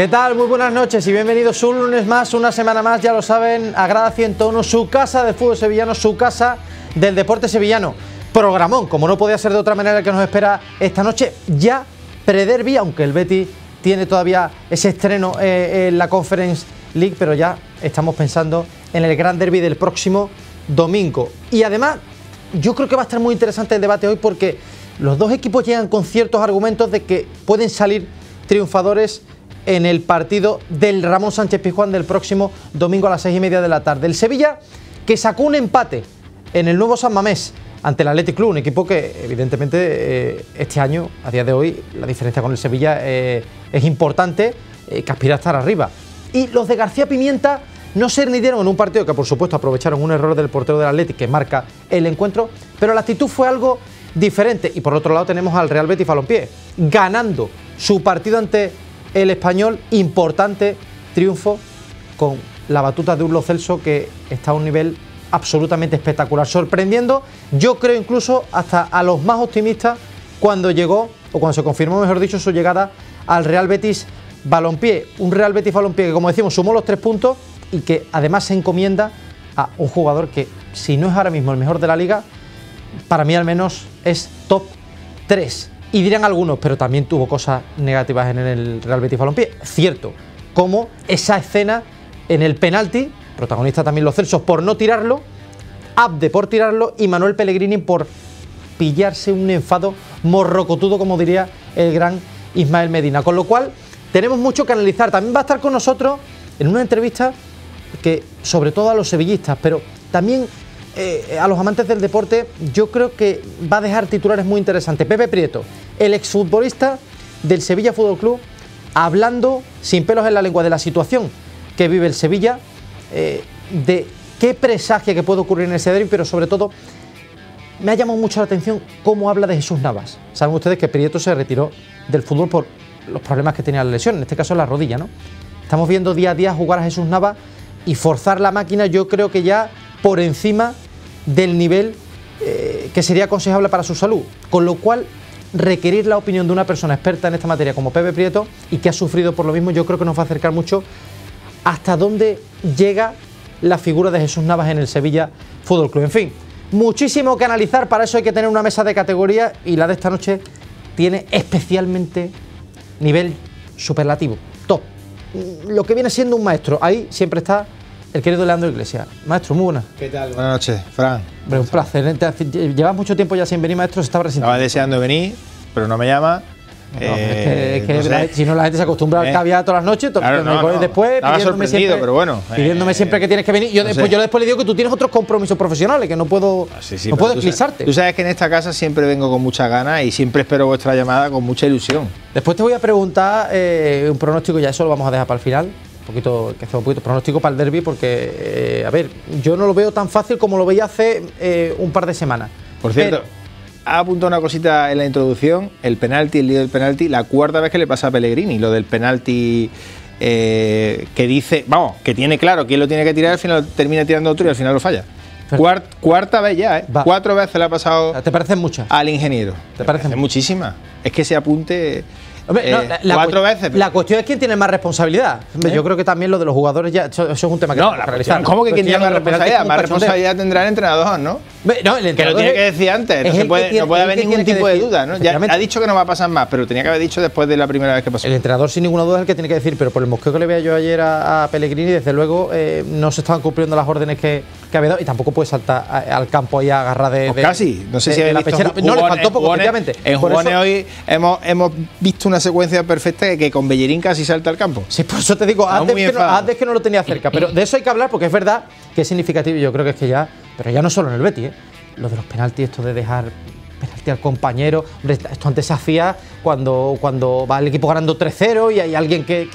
¿Qué tal? Muy buenas noches y bienvenidos un lunes más, una semana más, ya lo saben, a Grada 101, su casa de fútbol sevillano, su casa del deporte sevillano. Programón, como no podía ser de otra manera el que nos espera esta noche, ya pre-derby, aunque el Betty tiene todavía ese estreno eh, en la Conference League, pero ya estamos pensando en el gran derby del próximo domingo. Y además, yo creo que va a estar muy interesante el debate hoy porque los dos equipos llegan con ciertos argumentos de que pueden salir triunfadores en el partido del Ramón Sánchez Pizjuán del próximo domingo a las seis y media de la tarde. El Sevilla que sacó un empate en el nuevo San Mamés ante el Athletic Club, un equipo que evidentemente eh, este año, a día de hoy, la diferencia con el Sevilla eh, es importante, eh, que aspira a estar arriba. Y los de García Pimienta no se dieron en un partido que por supuesto aprovecharon un error del portero del Athletic que marca el encuentro, pero la actitud fue algo diferente. Y por otro lado tenemos al Real Betis Balompié, ganando su partido ante el español. Importante triunfo con la batuta de Urlo Celso que está a un nivel absolutamente espectacular, sorprendiendo, yo creo incluso hasta a los más optimistas cuando llegó, o cuando se confirmó, mejor dicho, su llegada al Real Betis Balompié. Un Real Betis Balompié que, como decimos, sumó los tres puntos y que además se encomienda a un jugador que, si no es ahora mismo el mejor de la liga, para mí al menos es top 3. Y dirán algunos, pero también tuvo cosas negativas en el Real Betis Balompié. Cierto, como esa escena en el penalti, protagonista también los Celsos por no tirarlo, Abde por tirarlo y Manuel Pellegrini por pillarse un enfado morrocotudo, como diría el gran Ismael Medina. Con lo cual, tenemos mucho que analizar. También va a estar con nosotros en una entrevista que, sobre todo a los sevillistas, pero también eh, eh, a los amantes del deporte, yo creo que va a dejar titulares muy interesantes. Pepe Prieto, el exfutbolista del Sevilla Fútbol Club, hablando sin pelos en la lengua de la situación que vive el Sevilla, eh, de qué presagia que puede ocurrir en ese derby, pero sobre todo me ha llamado mucho la atención cómo habla de Jesús Navas. Saben ustedes que Prieto se retiró del fútbol por los problemas que tenía la lesión, en este caso la rodilla, ¿no? Estamos viendo día a día jugar a Jesús Navas y forzar la máquina, yo creo que ya por encima del nivel eh, que sería aconsejable para su salud, con lo cual requerir la opinión de una persona experta en esta materia como Pepe Prieto y que ha sufrido por lo mismo, yo creo que nos va a acercar mucho hasta dónde llega la figura de Jesús Navas en el Sevilla Fútbol Club. En fin, muchísimo que analizar, para eso hay que tener una mesa de categoría y la de esta noche tiene especialmente nivel superlativo, top. Lo que viene siendo un maestro, ahí siempre está el querido Leandro Iglesias. Maestro, muy buenas. ¿Qué tal? Buenas noches, Fran. un placer. ¿eh? Llevas mucho tiempo ya sin venir, maestro, se estaba Estaba deseando venir, pero no me llama. es que, eh, si no la gente se acostumbra a al eh, caviar todas las noches, claro, después pidiéndome, siempre, pero bueno, pidiéndome siempre que tienes que venir. Yo, después, le digo que tú tienes otros compromisos profesionales, que no puedo, ah, sí, Tú sabes que en esta casa siempre vengo con muchas ganas y siempre espero vuestra llamada con mucha ilusión. Después te voy a preguntar un pronóstico, ya eso lo vamos a dejar para el final poquito, que hace un poquito pronóstico para el derby porque, eh, a ver, yo no lo veo tan fácil como lo veía hace eh, un par de semanas. Por cierto, ha apuntado una cosita en la introducción, el penalti, el líder del penalti, la cuarta vez que le pasa a Pellegrini, lo del penalti eh, que dice, vamos, que tiene claro quién lo tiene que tirar, al final termina tirando otro y al final lo falla. cuarta vez ya, ¿eh? Cuatro veces le ha pasado. ¿Te parecen muchas? Al ingeniero. ¿Te parecen? muchísimas. Es que se apunte eh, la, cuatro veces. La cuestión es quién tiene más responsabilidad. ¿Eh? Yo creo que también lo de los jugadores ya eso, es un tema que no, la ¿Cómo que quién tiene más responsabilidad? Más responsabilidad tendrá el entrenador, ¿no? No, el entrenador que lo tiene que decir antes. No, puede, no puede haber ningún tipo de duda, ¿no? ha dicho que no va a pasar más, pero tenía que haber dicho después de la primera vez que pasó. El entrenador sin ninguna duda es el que tiene que decir, pero por el mosqueo que le veía yo ayer a, Pellegrini, desde luego eh, no se estaban cumpliendo las órdenes que, que había dado y tampoco puede saltar al campo y agarrar de, de, Casi, no sé si de la no le faltó poco, obviamente. En hoy hemos visto una secuencia perfecta que, con Bellerín casi salta al campo. Sí, por eso te digo, antes que, no, lo tenía cerca, pero de eso hay que hablar porque es verdad que es significativo yo creo que es que ya, pero ya no solo en el Betty, ¿eh? lo de los penaltis, esto de dejar penalti al compañero, esto antes se hacía cuando, cuando va el equipo ganando 3-0 y hay alguien que,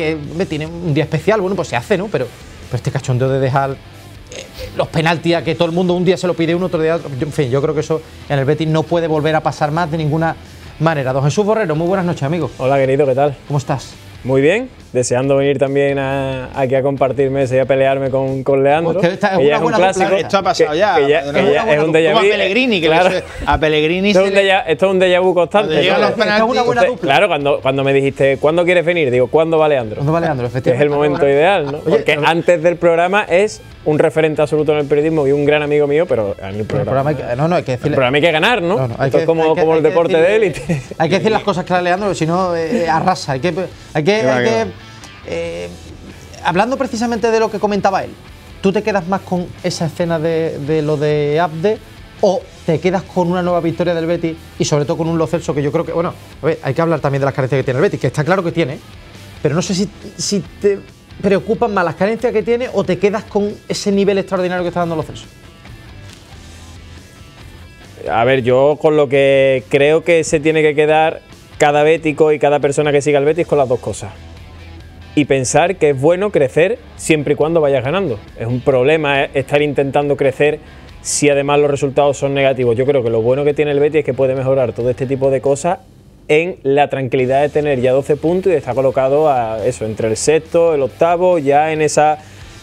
tiene un día especial, bueno, pues se hace, ¿no? Pero, este cachondeo de dejar eh, los penaltis a que todo el mundo un día se lo pide un otro día En fin, yo creo que eso en el Betis no puede volver a pasar más de ninguna manera. Don Jesús Borrero, muy buenas noches, amigo. Hola, querido, ¿qué tal? ¿Cómo estás? Muy bien deseando venir también aquí a compartirme y a pelearme con, con Leandro. es un clásico. Esto ha pasado ya. es un déjà vu. A Pellegrini, a Pellegrini esto, es un déjà, constante. es vu constante. claro, cuando, cuando me dijiste, ¿cuándo quieres venir? Digo, ¿cuándo va Leandro? ¿Cuándo va Leandro? Efectivamente. Es el momento ideal, ¿no? Porque antes del programa es un referente absoluto en el periodismo y un gran amigo mío, pero a el programa. El programa que, no, no, hay que decirle. El programa hay que ganar, ¿no? Esto es como, como el deporte de élite. Hay que decir las cosas claras, Leandro, si no, eh, arrasa. Hay que, hay que eh, hablando precisamente de lo que comentaba él, ¿tú te quedas más con esa escena de, lo de Abde o te quedas con una nueva victoria del Betis y sobre todo con un Locelso que yo creo que, bueno, a ver, hay que hablar también de las carencias que tiene el Betis, que está claro que tiene, pero no sé si, te preocupan más las carencias que tiene o te quedas con ese nivel extraordinario que está dando Locelso. A ver, yo con lo que creo que se tiene que quedar cada bético y cada persona que siga al Betis con las dos cosas y pensar que es bueno crecer siempre y cuando vayas ganando. Es un problema eh, estar intentando crecer si además los resultados son negativos. Yo creo que lo bueno que tiene el Betty es que puede mejorar todo este tipo de cosas en la tranquilidad de tener ya 12 puntos y estar colocado a eso, entre el sexto, el octavo, ya en esa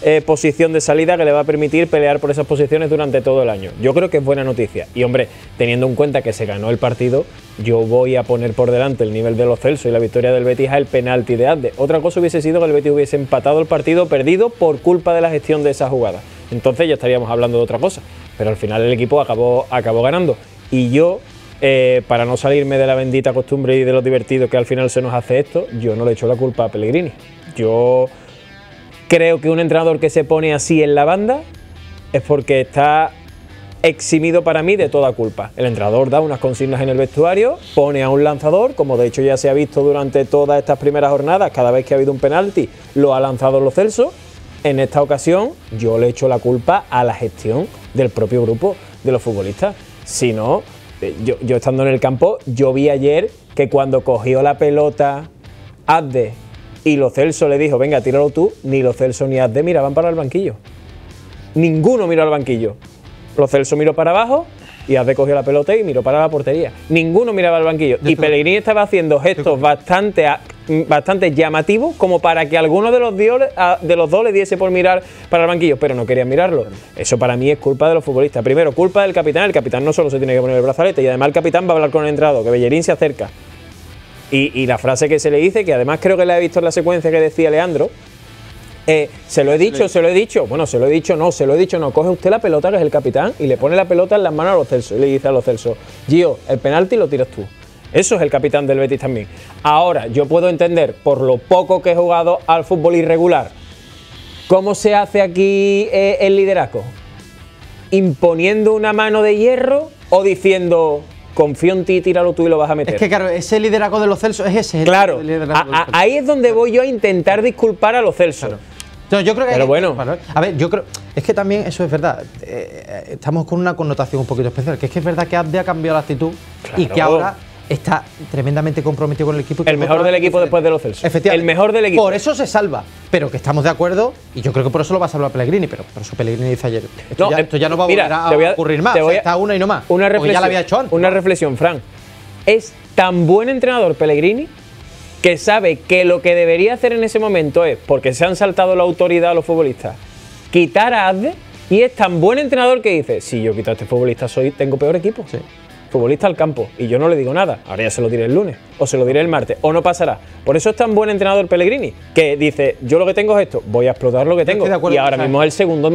eh, posición de salida que le va a permitir pelear por esas posiciones durante todo el año. Yo creo que es buena noticia. Y hombre, teniendo en cuenta que se ganó el partido, yo voy a poner por delante el nivel de los Celso y la victoria del Betis al penalti de Andes. Otra cosa hubiese sido que el Betis hubiese empatado el partido perdido por culpa de la gestión de esa jugada. Entonces ya estaríamos hablando de otra cosa. Pero al final el equipo acabó, acabó ganando. Y yo eh, para no salirme de la bendita costumbre y de lo divertido que al final se nos hace esto, yo no le echo la culpa a Pellegrini. Yo Creo que un entrenador que se pone así en la banda es porque está eximido para mí de toda culpa. El entrenador da unas consignas en el vestuario, pone a un lanzador, como de hecho ya se ha visto durante todas estas primeras jornadas, cada vez que ha habido un penalti lo ha lanzado los celsos. En esta ocasión yo le echo la culpa a la gestión del propio grupo de los futbolistas. Si no, eh, yo, estando en el campo, yo vi ayer que cuando cogió la pelota Adde y Lo Celso le dijo, venga, tíralo tú. Ni Lo Celso ni Azde miraban para el banquillo. Ninguno miró al banquillo. Lo Celso miró para abajo y Azde cogió la pelota y miró para la portería. Ninguno miraba al banquillo. Y Pellegrini estaba haciendo gestos bastante, bastante llamativos como para que alguno de los, de los dos le diese por mirar para el banquillo, pero no querían mirarlo. Eso para mí es culpa de los futbolistas. Primero, culpa del capitán. El capitán no solo se tiene que poner el brazalete y además el capitán va a hablar con el entrado, que Bellerín se acerca. Y, la frase que se le dice, que además creo que la he visto en la secuencia que decía Leandro, eh, se lo he dicho, se lo he dicho, bueno, se lo he dicho, no, se lo he dicho, no, coge usted la pelota, que es el capitán, y le pone la pelota en las manos a los Celso y le dice a los Celso, Gio, el penalti lo tiras tú. Eso es el capitán del Betis también. Ahora, yo puedo entender, por lo poco que he jugado al fútbol irregular, ¿cómo se hace aquí eh, el liderazgo? ¿Imponiendo una mano de hierro o diciendo confío en ti, tíralo tú y lo vas a meter. Es que claro, ese liderazgo de los Celsos es ese. Claro, ahí es donde voy yo a intentar disculpar a los Celsos. yo creo que Pero bueno. A ver, yo creo. Es que también, eso es verdad. Eh, eh, estamos con una connotación un poquito especial. Que es que es verdad que Abde ha cambiado la actitud y que ahora está tremendamente comprometido con el equipo. El mejor del equipo después de los Celso. Efectivamente. El mejor del equipo. Por eso se salva, pero que estamos de acuerdo, y yo creo que por eso lo va a salvar Pellegrini, pero por eso Pellegrini dice ayer, esto, eh, ya, no va a ocurrir más, está una y no más, una reflexión, ya Una reflexión, Fran. Es tan buen entrenador Pellegrini que sabe que lo que debería hacer en ese momento es, porque se han saltado la autoridad a los futbolistas, quitar a Azde y es tan buen entrenador que dice, si yo quito a este futbolista soy, tengo peor equipo. Sí futbolista al campo y yo no le digo nada. Ahora ya se lo diré el lunes o se lo diré el martes o no pasará. Por eso es tan buen entrenador Pellegrini que dice, yo lo que tengo es esto, voy a explotar lo que tengo. Y ahora mismo es el segundo,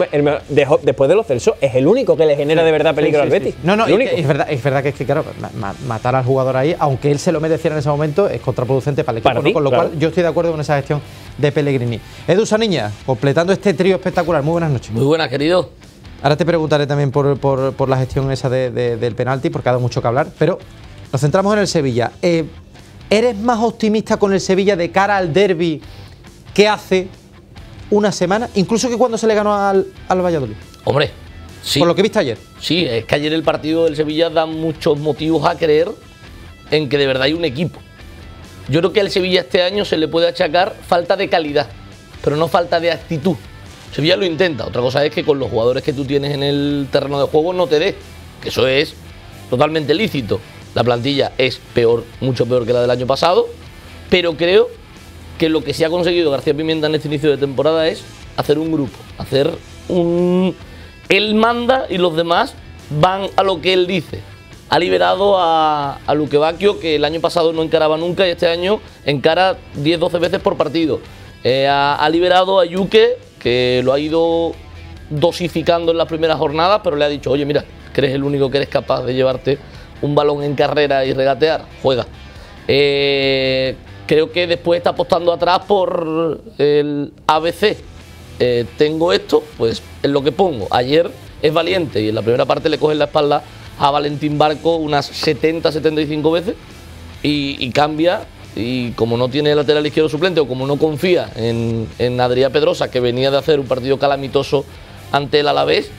después de los Celso, es el único que le genera de verdad peligro al Betis. no, no, Es, verdad, es que, claro, matar al jugador ahí, aunque él se lo mereciera en ese momento, es contraproducente para el equipo. con lo cual yo estoy de acuerdo con esa gestión de Pellegrini. Edu Saniña, completando este trío espectacular. Muy buenas noches. Muy buenas, querido. Ahora te preguntaré también por, la gestión esa del penalti, porque ha dado mucho que hablar, pero nos centramos en el Sevilla. Eh, ¿Eres más optimista con el Sevilla de cara al derby que hace una semana, incluso que cuando se le ganó al, al Valladolid? Hombre, sí. Por lo que viste ayer. Sí, es que ayer el partido del Sevilla da muchos motivos a creer en que de verdad hay un equipo. Yo creo que al Sevilla este año se le puede achacar falta de calidad, pero no falta de actitud. Sevilla lo intenta. Otra cosa es que con los jugadores que tú tienes en el terreno de juego no te dé, que eso es totalmente lícito. La plantilla es peor, mucho peor que la del año pasado, pero creo que lo que se ha conseguido García Pimienta en este inicio de temporada es hacer un grupo, hacer un... Él manda y los demás van a lo que él dice. Ha liberado a, a Luque Bacchio, que el año pasado no encaraba nunca y este año encara 10-12 veces por partido. Eh, ha, ha liberado a Yuke, que lo ha ido dosificando en las primeras jornadas, pero le ha dicho, oye, mira, que eres el único que eres capaz de llevarte un balón en carrera y regatear, juega. Eh, creo que después está apostando atrás por el ABC. Eh, tengo esto, pues es lo que pongo. Ayer es valiente y en la primera parte le cogen la espalda a Valentín Barco unas 70-75 veces y, y cambia y como no tiene lateral izquierdo suplente o como no confía en, en Adrián Pedrosa, que venía de hacer un partido calamitoso ante el Alavés,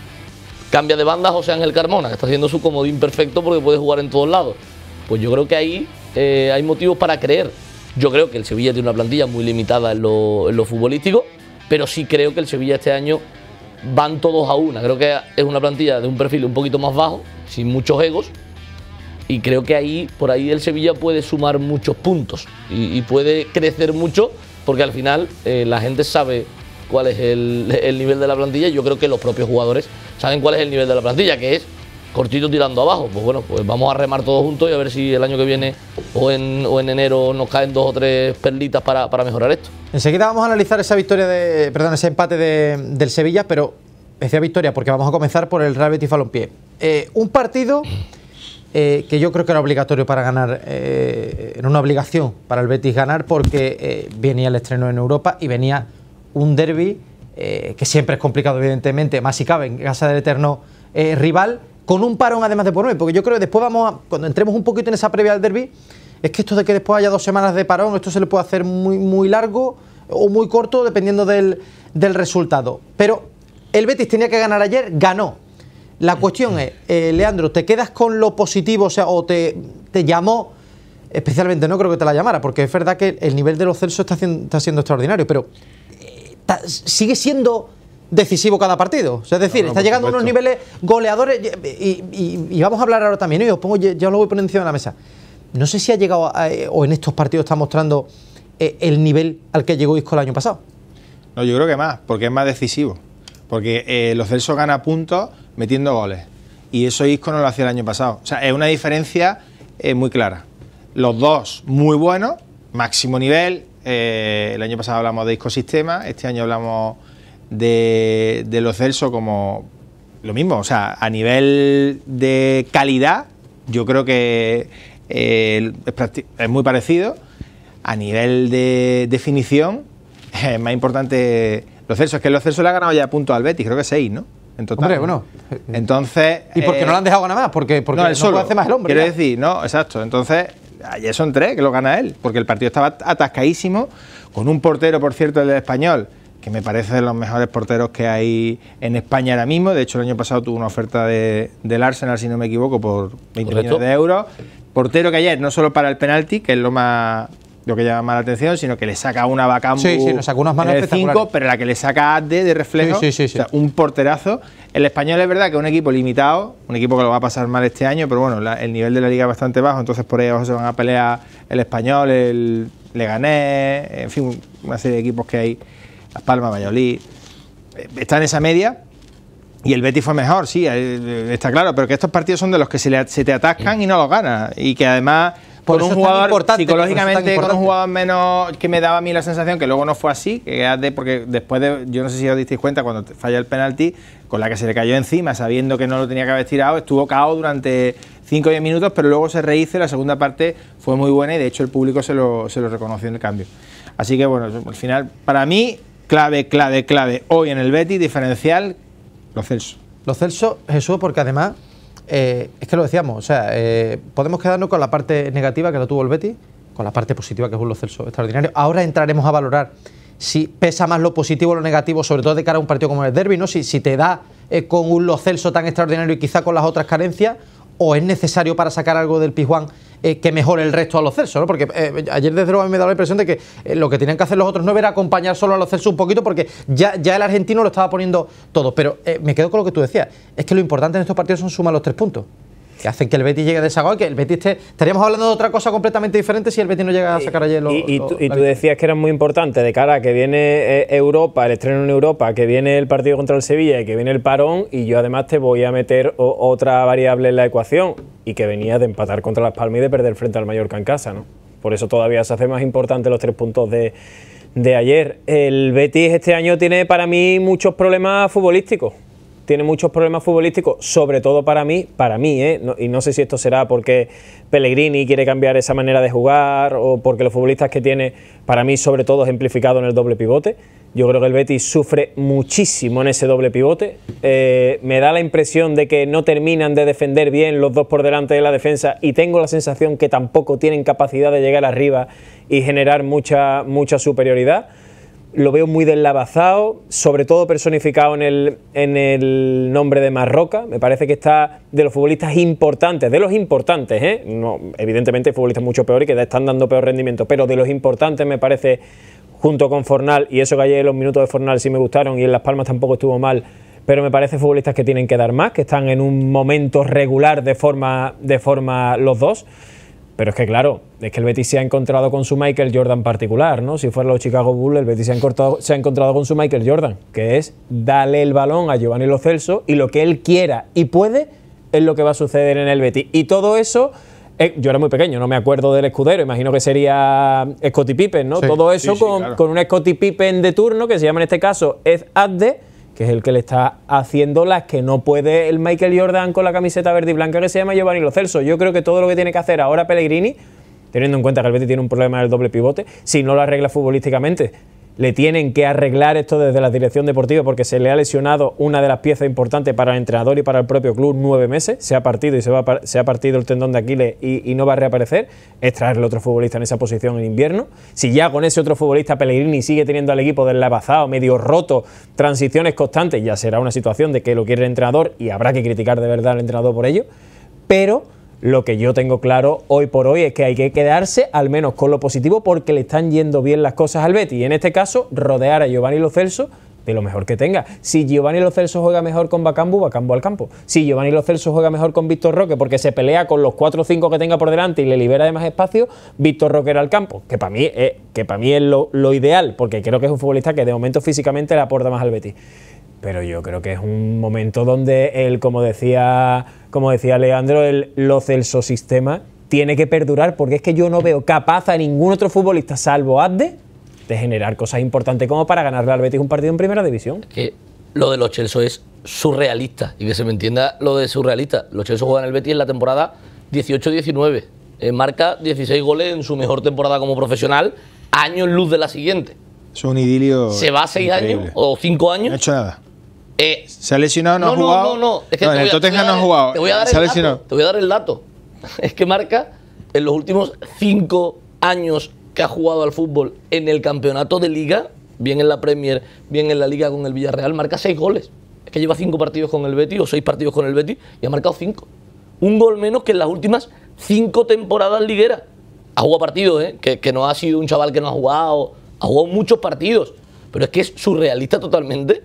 cambia de banda José Ángel Carmona, que está haciendo su comodín perfecto porque puede jugar en todos lados. Pues yo creo que ahí eh, hay motivos para creer. Yo creo que el Sevilla tiene una plantilla muy limitada lo, en lo futbolístico, pero sí creo que el Sevilla este año van todos a una. Creo que es una plantilla de un perfil un poquito más bajo, sin muchos egos, y creo que ahí, por ahí el Sevilla puede sumar muchos puntos y, puede crecer mucho porque al final eh, la gente sabe cuál es el, nivel de la plantilla yo creo que los propios jugadores saben cuál es el nivel de la plantilla, que es cortito tirando abajo. Pues bueno, pues vamos a remar todos juntos y a ver si el año que viene o en, o en enero nos caen dos o tres perlitas para, mejorar esto. Enseguida vamos a analizar esa victoria de, perdón, ese empate del Sevilla, pero Esa victoria porque vamos a comenzar por el Real Betis Balompié. Eh, un partido eh, que yo creo que era obligatorio para ganar, eh, era una obligación para el Betis ganar porque eh, venía el estreno en Europa y venía un derby que siempre es complicado, evidentemente, más si cabe en casa del eterno rival, con un parón además de por hoy porque yo creo que después vamos a, cuando entremos un poquito en esa previa del derby, es que esto de que después haya dos semanas de parón, esto se le puede hacer muy, muy largo o muy corto dependiendo del, del resultado. Pero el Betis tenía que ganar ayer, ganó la cuestión es, eh, Leandro, ¿te quedas con lo positivo? O sea, o te, te llamó, especialmente no creo que te la llamara, porque es verdad que el nivel de los Celsos está, siendo extraordinario, pero eh, sigue siendo decisivo cada partido. O sea, es decir, está llegando a unos niveles goleadores y, vamos a hablar ahora también, y os pongo, ya lo voy poniendo encima de la mesa. No sé si ha llegado eh, o en estos partidos está mostrando el nivel al que llegó Isco el año pasado. No, yo creo que más, porque es más decisivo. Porque los Celsos gana puntos metiendo goles. Y eso Isco no lo hacía el año pasado. O sea, es una diferencia eh, muy clara. Los dos muy buenos, máximo nivel. Eh, el año pasado hablamos de Isco Sistema, este año hablamos de, de los Celso como lo mismo. O sea, a nivel de calidad, yo creo que eh, es, muy parecido. A nivel de definición, es más importante los Celso. Es que los Celso le ha ganado ya punto al Betis, creo que seis, ¿no? en bueno. Entonces. ¿Y por qué no eh, lo han dejado ganar más? Porque, porque no, lo hace más el hombre. Quiero decir, no, exacto. Entonces, ayer son tres que lo gana él, porque el partido estaba atascadísimo, con un portero, por cierto, del español, que me parece de los mejores porteros que hay en España ahora mismo. De hecho, el año pasado tuvo una oferta del Arsenal, si no me equivoco, por 20 millones de euros. Portero que ayer, no solo para el penalti, que es lo más lo que llama la atención, sino que le saca una vaca, sí, sí, unas manos 5, pero la que le saca de reflejo, un porterazo. El español es verdad que es un equipo limitado, un equipo que lo va a pasar mal este año, pero bueno, el nivel de la liga es bastante bajo, entonces por ahí se van a pelear el español, el Leganés, en fin, una serie de equipos que hay, Las Palmas, Valladolid, eh, está en esa media. Y el Betis fue mejor, sí, eh, eh, está claro, pero que estos partidos son de los que se, le, te atascan y no los ganas. Y que además con un jugador psicológicamente con un jugador menos que me daba a mí la sensación que luego no fue así que de, porque después de yo no sé si os disteis cuenta cuando falla el penalti con la que se le cayó encima sabiendo que no lo tenía que haber tirado estuvo cao durante 5 o 10 minutos pero luego se rehizo la segunda parte fue muy buena y de hecho el público se lo, se lo reconoció en el cambio así que bueno al final para mí clave clave clave hoy en el Betis diferencial los Celso los Celso Jesús porque además eh, es que lo decíamos, o sea, eh, podemos quedarnos con la parte negativa que lo tuvo el Betis, con la parte positiva que es un Lo Celso extraordinario. Ahora entraremos a valorar si pesa más lo positivo o lo negativo, sobre todo de cara a un partido como el Derby, ¿no? Si, te da eh, con un Lo Celso tan extraordinario y quizá con las otras carencias, o es necesario para sacar algo del pijuan? Eh, que mejore el resto a los Celso, Porque eh, ayer desde luego a mí me da la impresión de que eh, lo que tenían que hacer los otros no era acompañar solo a los Celso un poquito porque ya, ya el argentino lo estaba poniendo todo. Pero me quedo con lo que tú decías, es que lo importante en estos partidos son sumar los tres puntos que hacen que el Betis llegue esa y que el Betis te, estaríamos hablando de otra cosa completamente diferente si el Betis no llega a sacar ayer los... Y, y, tú, decías que era muy importante de cara a que viene eh, Europa, el estreno en Europa, que viene el partido contra el Sevilla y que viene el parón y yo además te voy a meter otra variable en la ecuación y que venía de empatar contra las Palmas y de perder frente al Mallorca en casa, ¿no? Por eso todavía se hace más importante los tres puntos de, de ayer. El Betis este año tiene para mí muchos problemas futbolísticos tiene muchos problemas futbolísticos, sobre todo para mí, para mí, ¿eh? y no sé si esto será porque Pellegrini quiere cambiar esa manera de jugar o porque los futbolistas que tiene, para mí, sobre todo ejemplificado en el doble pivote. Yo creo que el Betis sufre muchísimo en ese doble pivote. Eh, me da la impresión de que no terminan de defender bien los dos por delante de la defensa y tengo la sensación que tampoco tienen capacidad de llegar arriba y generar mucha, mucha superioridad lo veo muy deslavazado, sobre todo personificado en el, en el nombre de Marroca. Me parece que está de los futbolistas importantes, de los importantes, ¿eh? no, evidentemente hay futbolistas mucho peor y que están dando peor rendimiento, pero de los importantes me parece, junto con Fornal, y eso que ayer los minutos de Fornal sí me gustaron y en Las Palmas tampoco estuvo mal, pero me parece futbolistas que tienen que dar más, que están en un momento regular de forma, de forma los dos. Pero es que, claro, es que el Betis se ha encontrado con su Michael Jordan particular, ¿no? Si fuera los Chicago Bulls, el Betis se ha, encontrado, con su Michael Jordan, que es dale el balón a Giovanni Lo Celso y lo que él quiera y puede es lo que va a suceder en el Betis. Y todo eso eh, yo era muy pequeño, no me acuerdo del escudero, imagino que sería Scottie Pippen, ¿no? Todo eso con, un Scottie Pippen de turno, que se llama en este caso Ed Adde, que es el que le está haciendo las que no puede el Michael Jordan con la camiseta verde y blanca que se llama Giovanni Lo Celso. Yo creo que todo lo que tiene que hacer ahora Pellegrini, teniendo en cuenta que el Betis tiene un problema del doble pivote, si no lo arregla futbolísticamente, le tienen que arreglar esto desde la dirección deportiva porque se le ha lesionado una de las piezas importantes para el entrenador y para el propio club nueve meses, se ha partido y se, ha partido el tendón de Aquiles y, y, no va a reaparecer, es traerle otro futbolista en esa posición en invierno. Si ya con ese otro futbolista Pellegrini sigue teniendo al equipo deslavazado, medio roto, transiciones constantes, ya será una situación de que lo quiere el entrenador y habrá que criticar de verdad al entrenador por ello, pero lo que yo tengo claro hoy por hoy es que hay que quedarse al menos con lo positivo porque le están yendo bien las cosas al Betty. Y en este caso, rodear a Giovanni Lo Celso de lo mejor que tenga. Si Giovanni Lo Celso juega mejor con Bacambo, Bacambo al campo. Si Giovanni Lo Celso juega mejor con Víctor Roque porque se pelea con los 4 o 5 que tenga por delante y le libera de más espacio, Víctor Roque era al campo, que para mí es, que para mí es lo, lo ideal, porque creo que es un futbolista que de momento físicamente le aporta más al Betty pero yo creo que es un momento donde el, como decía, como decía Leandro, el lo Celso sistema tiene que perdurar, porque es que yo no veo capaz a ningún otro futbolista, salvo Adde, de generar cosas importantes como para ganarle al Betis un partido en primera división. Que lo de los Chelsea es surrealista, y que se me entienda lo de surrealista. Los Chelsea juegan el Betis en la temporada 18-19, eh, marca 16 goles en su mejor temporada como profesional, año en luz de la siguiente. Es un idilio. Se va seis años o cinco años. No hecho nada. Eh, ¿Se ha lesionado? ¿No, ha jugado? No, no, no. Es que en el Tottenham no ha jugado. Te voy a dar, el dato, Es que marca en los últimos cinco años que ha jugado al fútbol en el campeonato de liga, bien en la Premier, bien en la liga con el Villarreal, marca seis goles. Es que lleva cinco partidos con el Betis o seis partidos con el Betis y ha marcado cinco. Un gol menos que en las últimas cinco temporadas ligueras. Ha jugado partidos, ¿eh? que, que no ha sido un chaval que no ha jugado. Ha jugado muchos partidos. Pero es que es surrealista totalmente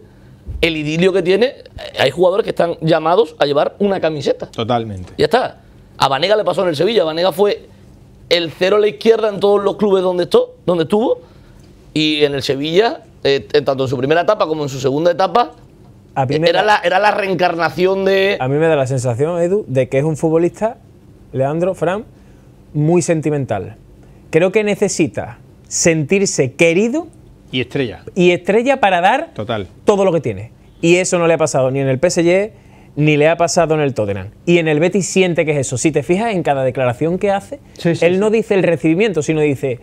el idilio que tiene, hay jugadores que están llamados a llevar una camiseta. Totalmente. Ya está. A Vanega le pasó en el Sevilla. Vanega fue el cero a la izquierda en todos los clubes donde, estuvo, donde estuvo. Y en el Sevilla, eh, tanto en su primera etapa como en su segunda etapa, era, la, era la reencarnación de. A mí me da la sensación, Edu, de que es un futbolista, Leandro, Fran, muy sentimental. Creo que necesita sentirse querido y estrella. Y estrella para dar todo lo que tiene. Y eso no le ha pasado ni en el PSG, ni le ha pasado en el Tottenham. Y en el Betis siente que es eso. Si te fijas en cada declaración que hace, él no dice el recibimiento, sino dice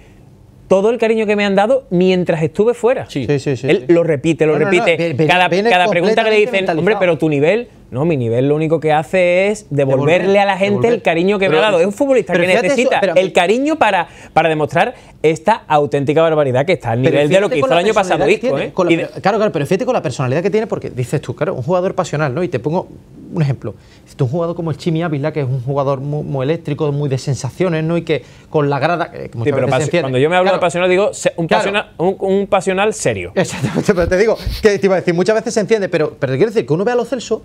todo el cariño que me han dado mientras estuve fuera. Sí, sí, sí. Él lo repite, lo repite. cada, cada pregunta que le dicen, hombre, pero tu nivel no, mi nivel lo único que hace es devolverle a la gente el cariño que me ha dado. Es un futbolista que necesita el cariño para, para demostrar esta auténtica barbaridad que está al nivel de lo que hizo el año pasado ¿eh? claro, claro, pero fíjate con la personalidad que tiene, porque dices tú, claro, un jugador pasional, ¿no? Y te pongo un ejemplo. tú este, un jugador como el Chimi Ávila, que es un jugador muy, eléctrico, muy de sensaciones, ¿no? Y que con la grada. sí, pero cuando yo me hablo de pasional, digo un, pasional, un, pasional serio. Exactamente, pero te digo, que iba a decir, muchas veces se enciende pero, pero quiero decir que uno ve a los Celso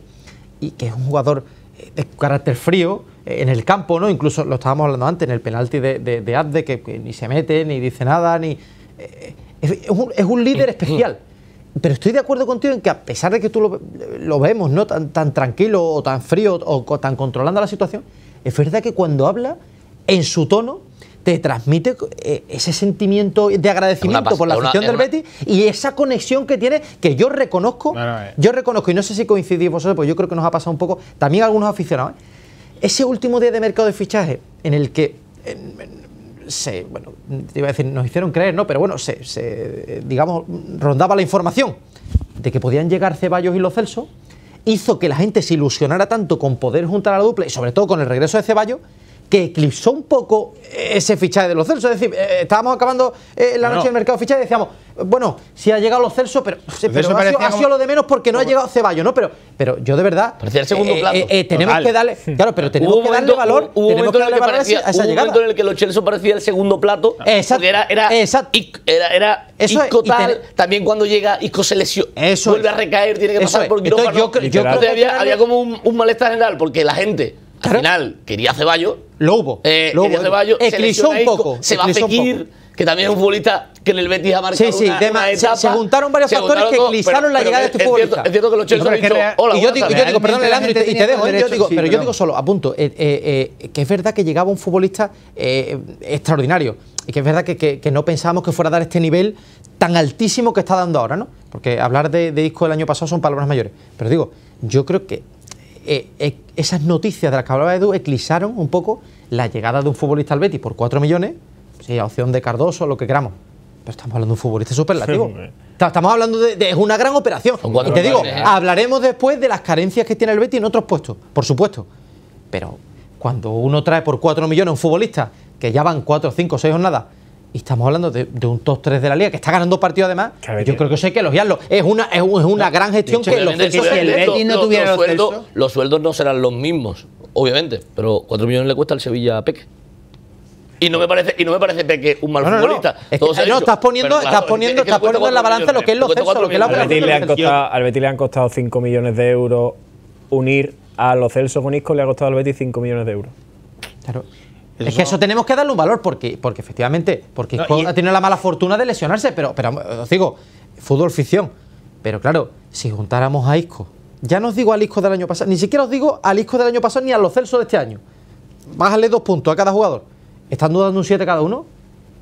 y que es un jugador eh, de carácter frío eh, en el campo, ¿no? Incluso lo estábamos hablando antes, en el penalti de, de, de que, ni se mete, ni dice nada, ni. Eh, es, un, es, un, líder mm, mm. especial. Pero estoy de acuerdo contigo en que a pesar de que tú lo, lo vemos, ¿no? Tan, tan, tranquilo o tan frío o tan controlando la situación, es verdad que cuando habla, en su tono, te transmite eh, ese sentimiento de agradecimiento por la afición del Betty Betis y esa conexión que tiene, que yo reconozco, eh. yo reconozco, y no sé si coincidís vosotros, pues yo creo que nos ha pasado un poco, también algunos aficionados, ¿eh? ese último día de mercado de fichaje en el que... se, bueno, te iba a decir, nos hicieron creer, ¿no? Pero bueno, se, digamos, rondaba la información de que podían llegar Ceballos y Lo Celso, hizo que la gente se ilusionara tanto con poder juntar a la dupla y sobre todo con el regreso de Ceballos, que eclipsó un poco ese fichaje de los Celso. Es decir, eh, estábamos acabando eh, la noche del mercado fichaje y decíamos, bueno, si ha llegado los Celso, pero, pero ha, sido, lo de menos porque no ha llegado Ceballos, ¿no? Pero, pero yo de verdad. Parecía el segundo plato. tenemos que darle. Claro, pero tenemos que darle valor. Hubo, un momento en el que los Celso parecía el segundo plato. Exacto. Era, era, exacto. era, era tal. también cuando llega Isco se lesiona. Vuelve a recaer, tiene que pasar por yo, creo que había, como un malestar general porque la gente al final quería Ceballos. Lo hubo. Eh, lo Ceballos, eclipsó un poco. Se va a seguir que también es un futbolista que en el Betis ha marcado Sí, sí, una, se juntaron varios factores que eclipsaron la llegada de este futbolista. Entiendo, que los Chelsea han yo digo, perdón, Leandro, y te, dejo, eh, pero, yo digo solo, apunto, eh, eh, que es verdad que llegaba un futbolista extraordinario y que es verdad que, no pensábamos que fuera a dar este nivel tan altísimo que está dando ahora, ¿no? Porque hablar de, de disco del año pasado son palabras mayores. Pero digo, yo creo que eh, eh, esas noticias de las que hablaba Edu eclipsaron un poco la llegada de un futbolista al Betis por 4 millones, sí, opción de Cardoso, lo que queramos. Pero estamos hablando de un futbolista superlativo. estamos hablando de, una gran operación. Y te digo, ¿eh? hablaremos después de las carencias que tiene el Betis en otros puestos, por supuesto. Pero cuando uno trae por 4 millones un futbolista, que ya van 4, 5, 6 nada. Y estamos hablando de, un top 3 de la liga que está ganando partido además. yo creo que eso hay que elogiarlo. Es una, es, es una gran gestión que, los, que, si el Betis no tuviera los, sueldos, los, sueldos no serán los mismos, obviamente, pero 4 millones le cuesta al Sevilla a Peque. Y no me parece, y no me parece Peque un mal no, no, futbolista. No, no, estás poniendo, estás poniendo, estás poniendo en la balanza lo que es los Celso. lo que la le han costado, al Betis le han costado 5 millones de euros unir a los Celso con Isco le ha costado al Betis 5 millones de euros. Claro es que eso tenemos que darle un valor porque, porque efectivamente, porque Isco ha tenido la mala fortuna de lesionarse, pero, pero os digo, fútbol ficción. Pero claro, si juntáramos a Isco, ya no os digo al Isco del año pasado, ni siquiera os digo al Isco del año pasado ni a los Celso de este año. Bájale dos puntos a cada jugador. ¿Están dudando un 7 cada uno?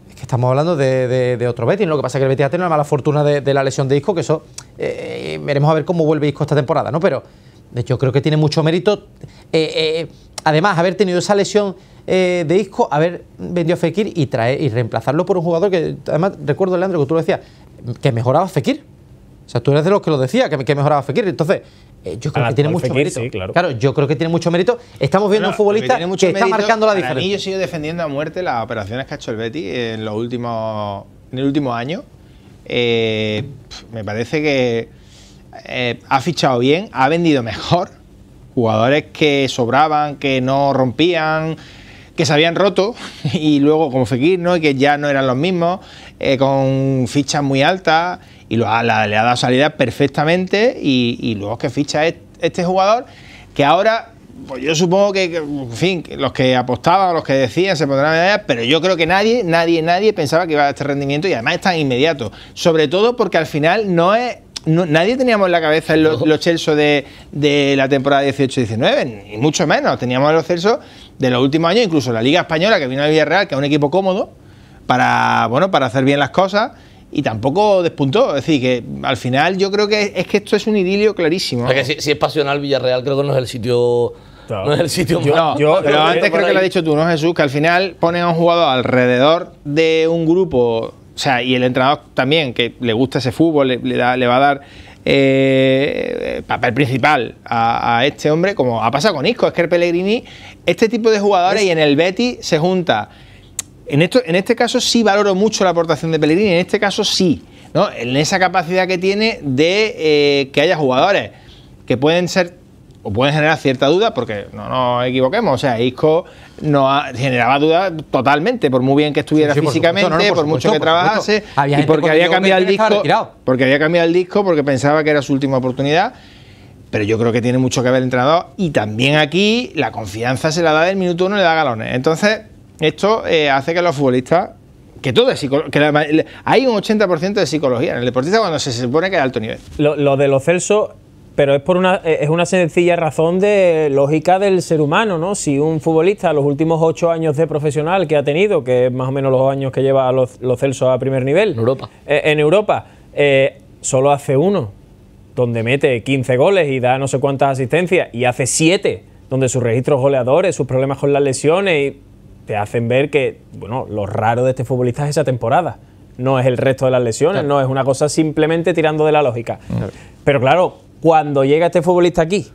Es que estamos hablando de, de, otro Betis. Lo que pasa es que el Betis ha tenido la mala fortuna de, la lesión de Isco, que eso eh, veremos a ver cómo vuelve Isco esta temporada, ¿no? Pero De yo creo que tiene mucho mérito. Eh, eh, además, haber tenido esa lesión eh, de Isco, haber vendido a Fekir y, traer, y reemplazarlo por un jugador que, además, recuerdo, Leandro, que tú lo decías, que mejoraba a Fekir. O sea, tú eres de los que lo decía, que, mejoraba a Fekir. Entonces, eh, yo creo que tiene mucho mérito. claro. yo creo que tiene mucho mérito. Estamos viendo un futbolista que, está marcando la diferencia. yo sigo defendiendo a muerte las operaciones que ha hecho el Betty en los últimos en el último año. Eh, me parece que ha fichado bien, ha vendido mejor. Jugadores que sobraban, que no rompían, que se habían roto y luego como Fekir, ¿no? Y que ya no eran los mismos, eh, con fichas muy altas y lo, la, le ha dado salida perfectamente y, luego que ficha este, jugador que ahora pues yo supongo que, en fin, los que apostaban los que decían se pondrán medallas, pero yo creo que nadie, nadie, nadie pensaba que iba a este rendimiento y además es tan inmediato. Sobre todo porque al final no es. nadie teníamos en la cabeza los, los Chelsea de, de, la temporada 18-19, ni mucho menos. Teníamos los Celso de los últimos años, incluso la Liga Española, que vino a Villarreal, que es un equipo cómodo, para, bueno, para hacer bien las cosas y tampoco despuntó. Es decir, que al final yo creo que es que esto es un idilio clarísimo. que si, es pasional Villarreal, creo que no es el sitio. No es el sitio pero antes creo que lo has dicho tú, ¿no, Jesús? Que al final ponen a un jugador alrededor de un grupo, o sea, y el entrenador también, que le gusta ese fútbol, da, le va a dar eh, papel principal a, este hombre, como ha pasado con Isco, es que el Pellegrini, este tipo de jugadores y en el Betty se junta. En, esto, en este caso sí valoro mucho la aportación de Pellegrini, en este caso sí, ¿no? en esa capacidad que tiene de eh, que haya jugadores que pueden ser o puede generar cierta duda, porque no nos equivoquemos, o sea, Isco no generaba dudas totalmente, por muy bien que estuviera físicamente, por, mucho que trabajase, y porque había cambiado el disco, porque había cambiado el disco, porque pensaba que era su última oportunidad. Pero yo creo que tiene mucho que ver el entrenador y también aquí la confianza se la da del minuto uno le da galones. Entonces, esto eh, hace que los futbolistas que todo es hay un 80% de psicología en el deportista cuando se supone que es alto nivel. lo de los Celso pero es por una, eh, es una sencilla razón de lógica del ser humano, ¿no? Si un futbolista los últimos ocho años de profesional que ha tenido, que es más o menos los años que lleva los, los Celso a primer nivel. En Europa. Eh, en Europa, eh, solo hace uno, donde mete 15 goles y da no sé cuántas asistencias, y hace siete, donde sus registros goleadores, sus problemas con las lesiones, te hacen ver que, bueno, lo raro de este futbolista es esa temporada no es el resto de las lesiones, no es una cosa simplemente tirando de la lógica. Pero claro, cuando llega este futbolista aquí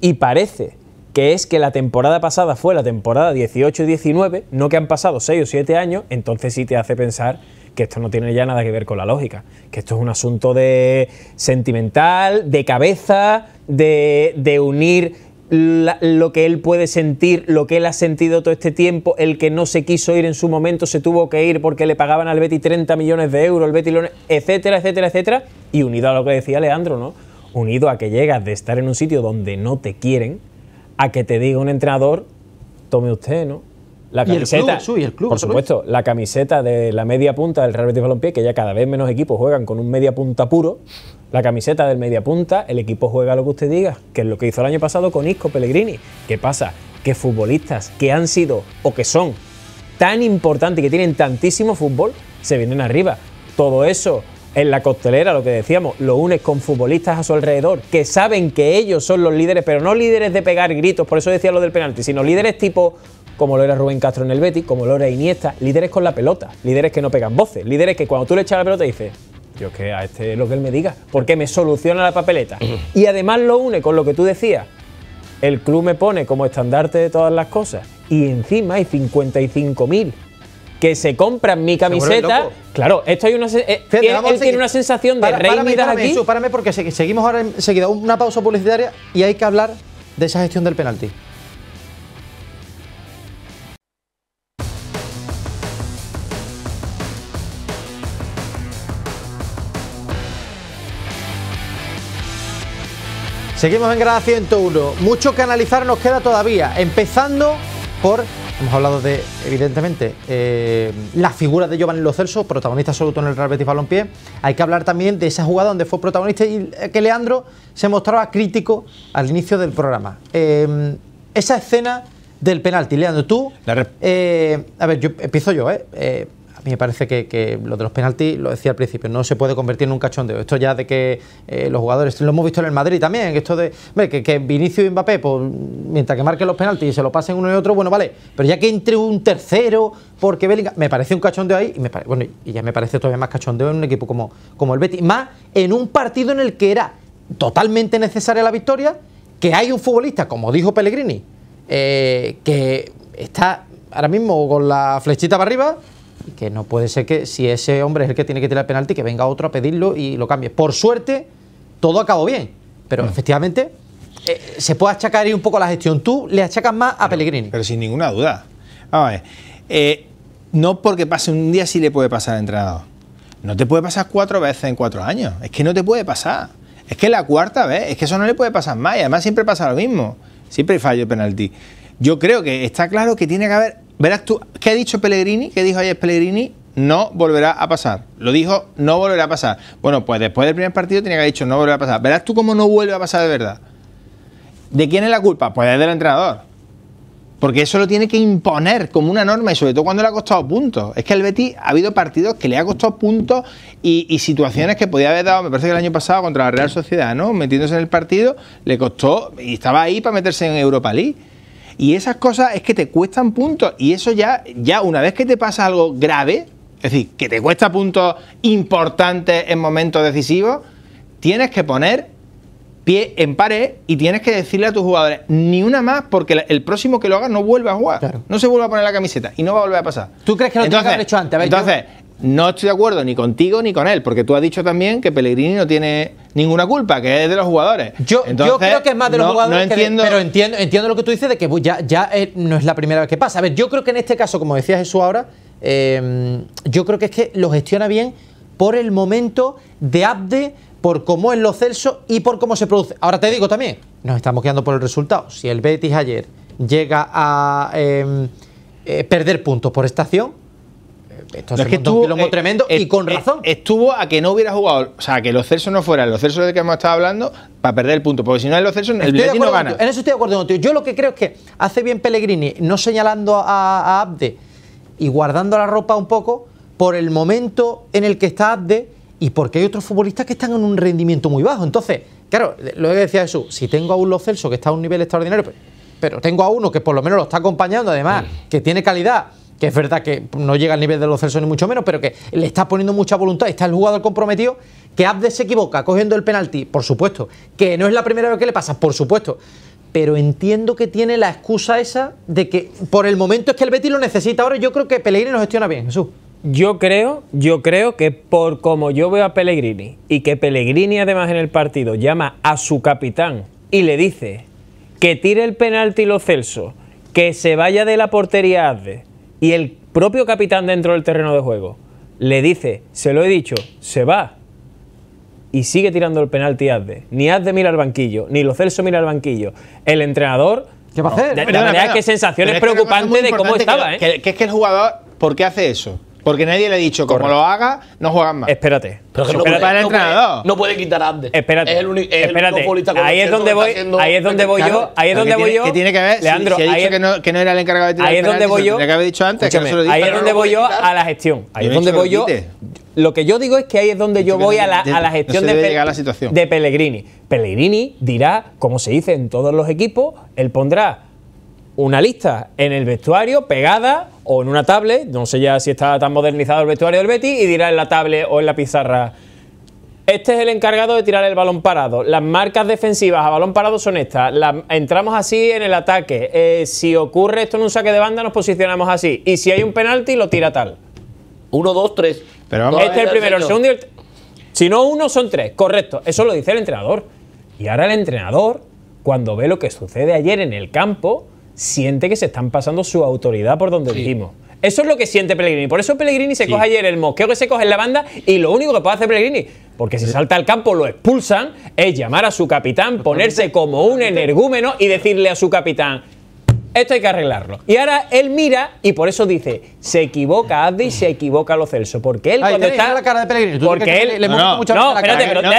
y parece que es que la temporada pasada fue la temporada 18-19, y no que han pasado 6 o 7 años, entonces sí te hace pensar que esto no tiene ya nada que ver con la lógica, que esto es un asunto de sentimental, de cabeza, de, unir lo que él puede sentir, lo que él ha sentido todo este tiempo, el que no se quiso ir en su momento, se tuvo que ir porque le pagaban al Betty 30 millones de euros, el Betty, etcétera, etcétera, etcétera, y unido a lo que decía Leandro, ¿no? unido a que llegas de estar en un sitio donde no te quieren, a que te diga un entrenador, tome usted, ¿no? La camiseta, el club, por supuesto, la camiseta de la media punta del Real Betis Balompié, que ya cada vez menos equipos juegan con un media punta puro, la camiseta del media punta, el equipo juega lo que usted diga, que es lo que hizo el año pasado con Isco Pellegrini. ¿Qué pasa? Que futbolistas que han sido o que son tan importantes, que tienen tantísimo fútbol, se vienen arriba. Todo eso en la costelera, lo que decíamos, lo unes con futbolistas a su alrededor que saben que ellos son los líderes, pero no líderes de pegar gritos, por eso decía lo del penalti, sino líderes tipo como lo era Rubén Castro en el Betis, como lo era Iniesta, líderes con la pelota, líderes que no pegan voces, líderes que cuando tú le echas la pelota dices, yo que a este es lo que él me diga, porque me soluciona la papeleta. Y además lo une con lo que tú decías, el club me pone como estandarte de todas las cosas y encima hay 55.000 que se compran mi camiseta. Claro, esto hay una, eh, él, tiene una sensación de para, porque seguimos ahora enseguida una pausa publicitaria y hay que hablar de esa gestión del penalti. Seguimos en grada 101. Mucho que analizar nos queda todavía, empezando por Hemos hablado de, evidentemente, eh, la figura de Giovanni Lo Celso, protagonista absoluto en el Real Betis Balompié. Hay que hablar también de esa jugada donde fue protagonista y que Leandro se mostraba crítico al inicio del programa. Eh, esa escena del penalti, Leandro, tú... Eh, a ver, yo empiezo yo, ¿eh? me parece que, lo de los penaltis, lo decía al principio, no se puede convertir en un cachondeo. Esto ya de que eh, los jugadores, lo hemos visto en el Madrid también, esto de que, que Vinicius y Mbappé, pues, mientras que marquen los penaltis y se lo pasen uno y otro, bueno, vale, pero ya que entre un tercero, porque Bellingham, me parece un cachondeo ahí, y, me bueno, y ya me parece todavía más cachondeo en un equipo como, como el Betis, más en un partido en el que era totalmente necesaria la victoria, que hay un futbolista, como dijo Pellegrini, eh, que está ahora mismo con la flechita para arriba, y que no puede ser que si ese hombre es el que tiene que tirar el penalti, que venga otro a pedirlo y lo cambie. Por suerte, todo acabó bien. Pero mm. efectivamente, eh, se puede achacar ahí un poco la gestión. Tú le achacas más a Pellegrini. Pero sin ninguna duda. a ver. Eh, no porque pase un día sí le puede pasar al entrenador. No te puede pasar cuatro veces en cuatro años. Es que no te puede pasar. Es que la cuarta vez, es que eso no le puede pasar más. Y además siempre pasa lo mismo. Siempre fallo el penalti. Yo creo que está claro que tiene que haber Verás tú, ¿qué ha dicho Pellegrini? ¿Qué dijo ayer Pellegrini? No volverá a pasar. Lo dijo, no volverá a pasar. Bueno, pues después del primer partido tenía que haber dicho, no volverá a pasar. Verás tú cómo no vuelve a pasar de verdad. ¿De quién es la culpa? Pues es del entrenador. Porque eso lo tiene que imponer como una norma y sobre todo cuando le ha costado puntos. Es que el Betis ha habido partidos que le ha costado puntos y, y, situaciones que podía haber dado, me parece que el año pasado contra la Real Sociedad, ¿no? Metiéndose en el partido, le costó y estaba ahí para meterse en Europa League y esas cosas es que te cuestan puntos. Y eso ya, ya una vez que te pasa algo grave, es decir, que te cuesta puntos importantes en momentos decisivos, tienes que poner pie en pared y tienes que decirle a tus jugadores, ni una más, porque el próximo que lo haga no vuelve a jugar. No se vuelve a poner la camiseta y no va a volver a pasar. ¿Tú crees que lo tienes que haber hecho antes? entonces, no estoy de acuerdo ni contigo ni con él, porque tú has dicho también que Pellegrini no tiene ninguna culpa, que es de los jugadores. Yo, creo que es más de los jugadores. entiendo. pero entiendo, entiendo lo que tú dices de que pues, ya, ya eh, no es la primera vez que pasa. A ver, yo creo que en este caso, como decía Jesús ahora, em, yo creo que es que lo gestiona bien por el momento de Abde, por cómo es lo Celso y por cómo se produce. Ahora te digo también, nos estamos quedando por el resultado. Si el Betis ayer llega a em, eh, perder puntos por esta acción esto es que estuvo, un eh, tremendo y eh, con eh, razón. Estuvo a que no hubiera jugado, o sea, que los Celso no fueran los Celso de que hemos estado hablando para perder el punto, porque si no es los Celso, el no En eso estoy de acuerdo contigo. Yo lo que creo es que hace bien Pellegrini no señalando a, Abde y guardando la ropa un poco por el momento en el que está Abde y porque hay otros futbolistas que están en un rendimiento muy bajo. Entonces, claro, lo que decía Jesús, si tengo a un los Celso que está a un nivel extraordinario, pero tengo a uno que por lo menos lo está acompañando, además, que tiene calidad que es verdad que no llega al nivel de los Celso ni mucho menos, pero que le está poniendo mucha voluntad, está el jugador comprometido, que Abde se equivoca cogiendo el penalti, por supuesto, que no es la primera vez que le pasa, por supuesto, pero entiendo que tiene la excusa esa de que por el momento es que el Betis lo necesita, ahora yo creo que Pellegrini lo gestiona bien, Jesús. Yo creo, yo creo que por como yo veo a Pellegrini y que Pellegrini además en el partido llama a su capitán y le dice que tire el penalti lo Celso, que se vaya de la portería Abde y el propio capitán dentro del terreno de juego le dice, se lo he dicho, se va, y sigue tirando el penalti Azde, ni Azde mira al banquillo, ni Lo Celso mira al banquillo, el entrenador... ¿Qué va a hacer? que sensación es de cómo estaba. ¿eh? es que el jugador, ¿por qué hace eso? Porque nadie le ha dicho, como lo haga, no juegan más. Espérate. Pero que no, Puede, entrenador. no puede quitar a Abde. Espérate. Es el, único ahí es donde voy, ahí es donde voy yo, ahí es donde voy yo. ¿Qué tiene que ver? Leandro, si, ha dicho que, no, era el encargado de tirar Ahí es donde voy yo. dicho antes, ahí es donde voy yo a la gestión. Ahí es donde voy yo. Lo que yo digo es que ahí es donde yo voy a la gestión de Pellegrini. Pellegrini dirá, como se dice en todos los equipos, él pondrá una lista en el vestuario pegada o en una tablet, no sé ya si está tan modernizado el vestuario del Betis, y dirá en la tablet o en la pizarra. Este es el encargado de tirar el balón parado. Las marcas defensivas a balón parado son estas. entramos así en el ataque. Eh, si ocurre esto en un saque de banda, nos posicionamos así. Y si hay un penalti, lo tira tal. Uno, dos, tres. Este es el primero, el segundo y el Si no uno, son tres. Correcto. Eso lo dice el entrenador. Y ahora el entrenador, cuando ve lo que sucede ayer en el campo, siente que se están pasando su autoridad por donde vivimos, Eso es lo que siente Pellegrini. Por eso Pellegrini se coge ayer el mosqueo que se coge en la banda y lo único que puede hacer Pellegrini, porque si salta al campo lo expulsan, es llamar a su capitán, ponerse como un energúmeno y decirle a su capitán, esto hay que arreglarlo. Y ahora él mira y por eso dice, se equivoca y se equivoca Lo Celso, porque él cuando está la cara de Pellegrini, porque él le, no, mucho la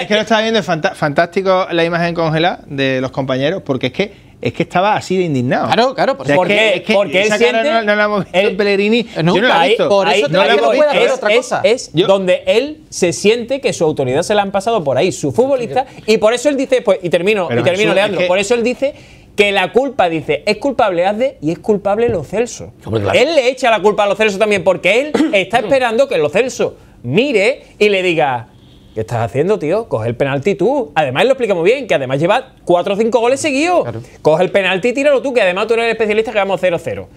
es que lo estaba viendo fantástico la imagen congelada de los compañeros, porque es que es que estaba así de indignado. Claro, claro, porque, es que, porque él siente, no, el, Pellegrini. Eh, yo no la he visto. Por eso no Es, otra cosa. es, donde él se siente que su autoridad se la han pasado por ahí, su futbolista, y por eso él dice, pues, y termino, y termino Leandro, por eso él dice que la culpa, dice, es culpable Azde y es culpable Lo Celso. Él le echa la culpa a los Celso también, porque él está esperando que Lo Celso mire y le diga, ¿Qué estás haciendo, tío? Coge el penalti tú. Además, lo explicamos bien, que además lleva 4 o 5 goles seguidos. Coge el penalti y tíralo tú, que además tú eres el especialista que vamos 0-0.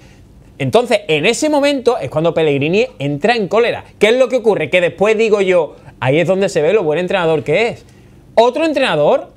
Entonces, en ese momento es cuando Pellegrini entra en cólera. ¿Qué es lo que ocurre? Que después digo yo, ahí es donde se ve lo buen entrenador que es. Otro entrenador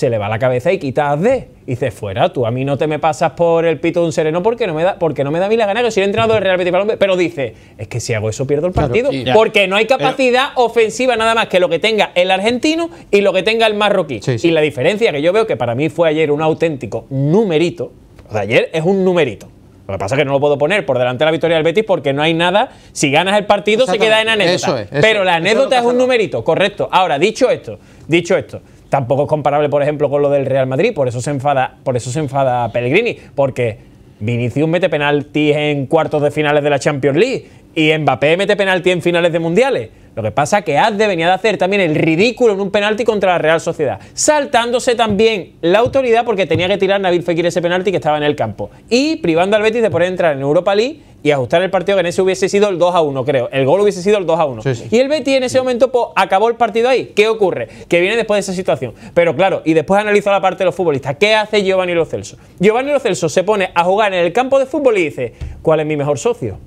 se le va la cabeza y quita de. Y dice, fuera, tú a mí no te me pasas por el pito de un sereno porque no me da, porque no me da a mí la gana que soy el entrenador del Real Betis Balompié. Pero dice, es que si hago eso pierdo el partido. porque no hay capacidad ofensiva nada más que lo que tenga el argentino y lo que tenga el marroquí. Y la diferencia que yo veo, que para mí fue ayer un auténtico numerito, o sea, ayer es un numerito. Lo que pasa es que no lo puedo poner por delante de la victoria del Betis porque no hay nada. Si ganas el partido se queda en anécdota. pero la anécdota es un numerito, correcto. Ahora, dicho esto, dicho esto, Tampoco es comparable, por ejemplo, con lo del Real Madrid, por eso se enfada, por eso se enfada Pellegrini, porque Vinicius mete penalti en cuartos de finales de la Champions League y Mbappé mete penalti en finales de mundiales. Lo que pasa es que de venía de hacer también el ridículo en un penalti contra la Real Sociedad, saltándose también la autoridad porque tenía que tirar Nabil Fekir ese penalti que estaba en el campo y privando al Betis de poder entrar en Europa League y ajustar el partido, que en ese hubiese sido el 2 a 1, creo. El gol hubiese sido el 2 a 1. Y el Betty en ese momento pues, acabó el partido ahí. ¿Qué ocurre? Que viene después de esa situación. Pero claro, y después analizo la parte de los futbolistas. ¿Qué hace Giovanni Lo Celso? Giovanni Lo Celso se pone a jugar en el campo de fútbol y dice: ¿Cuál es mi mejor socio?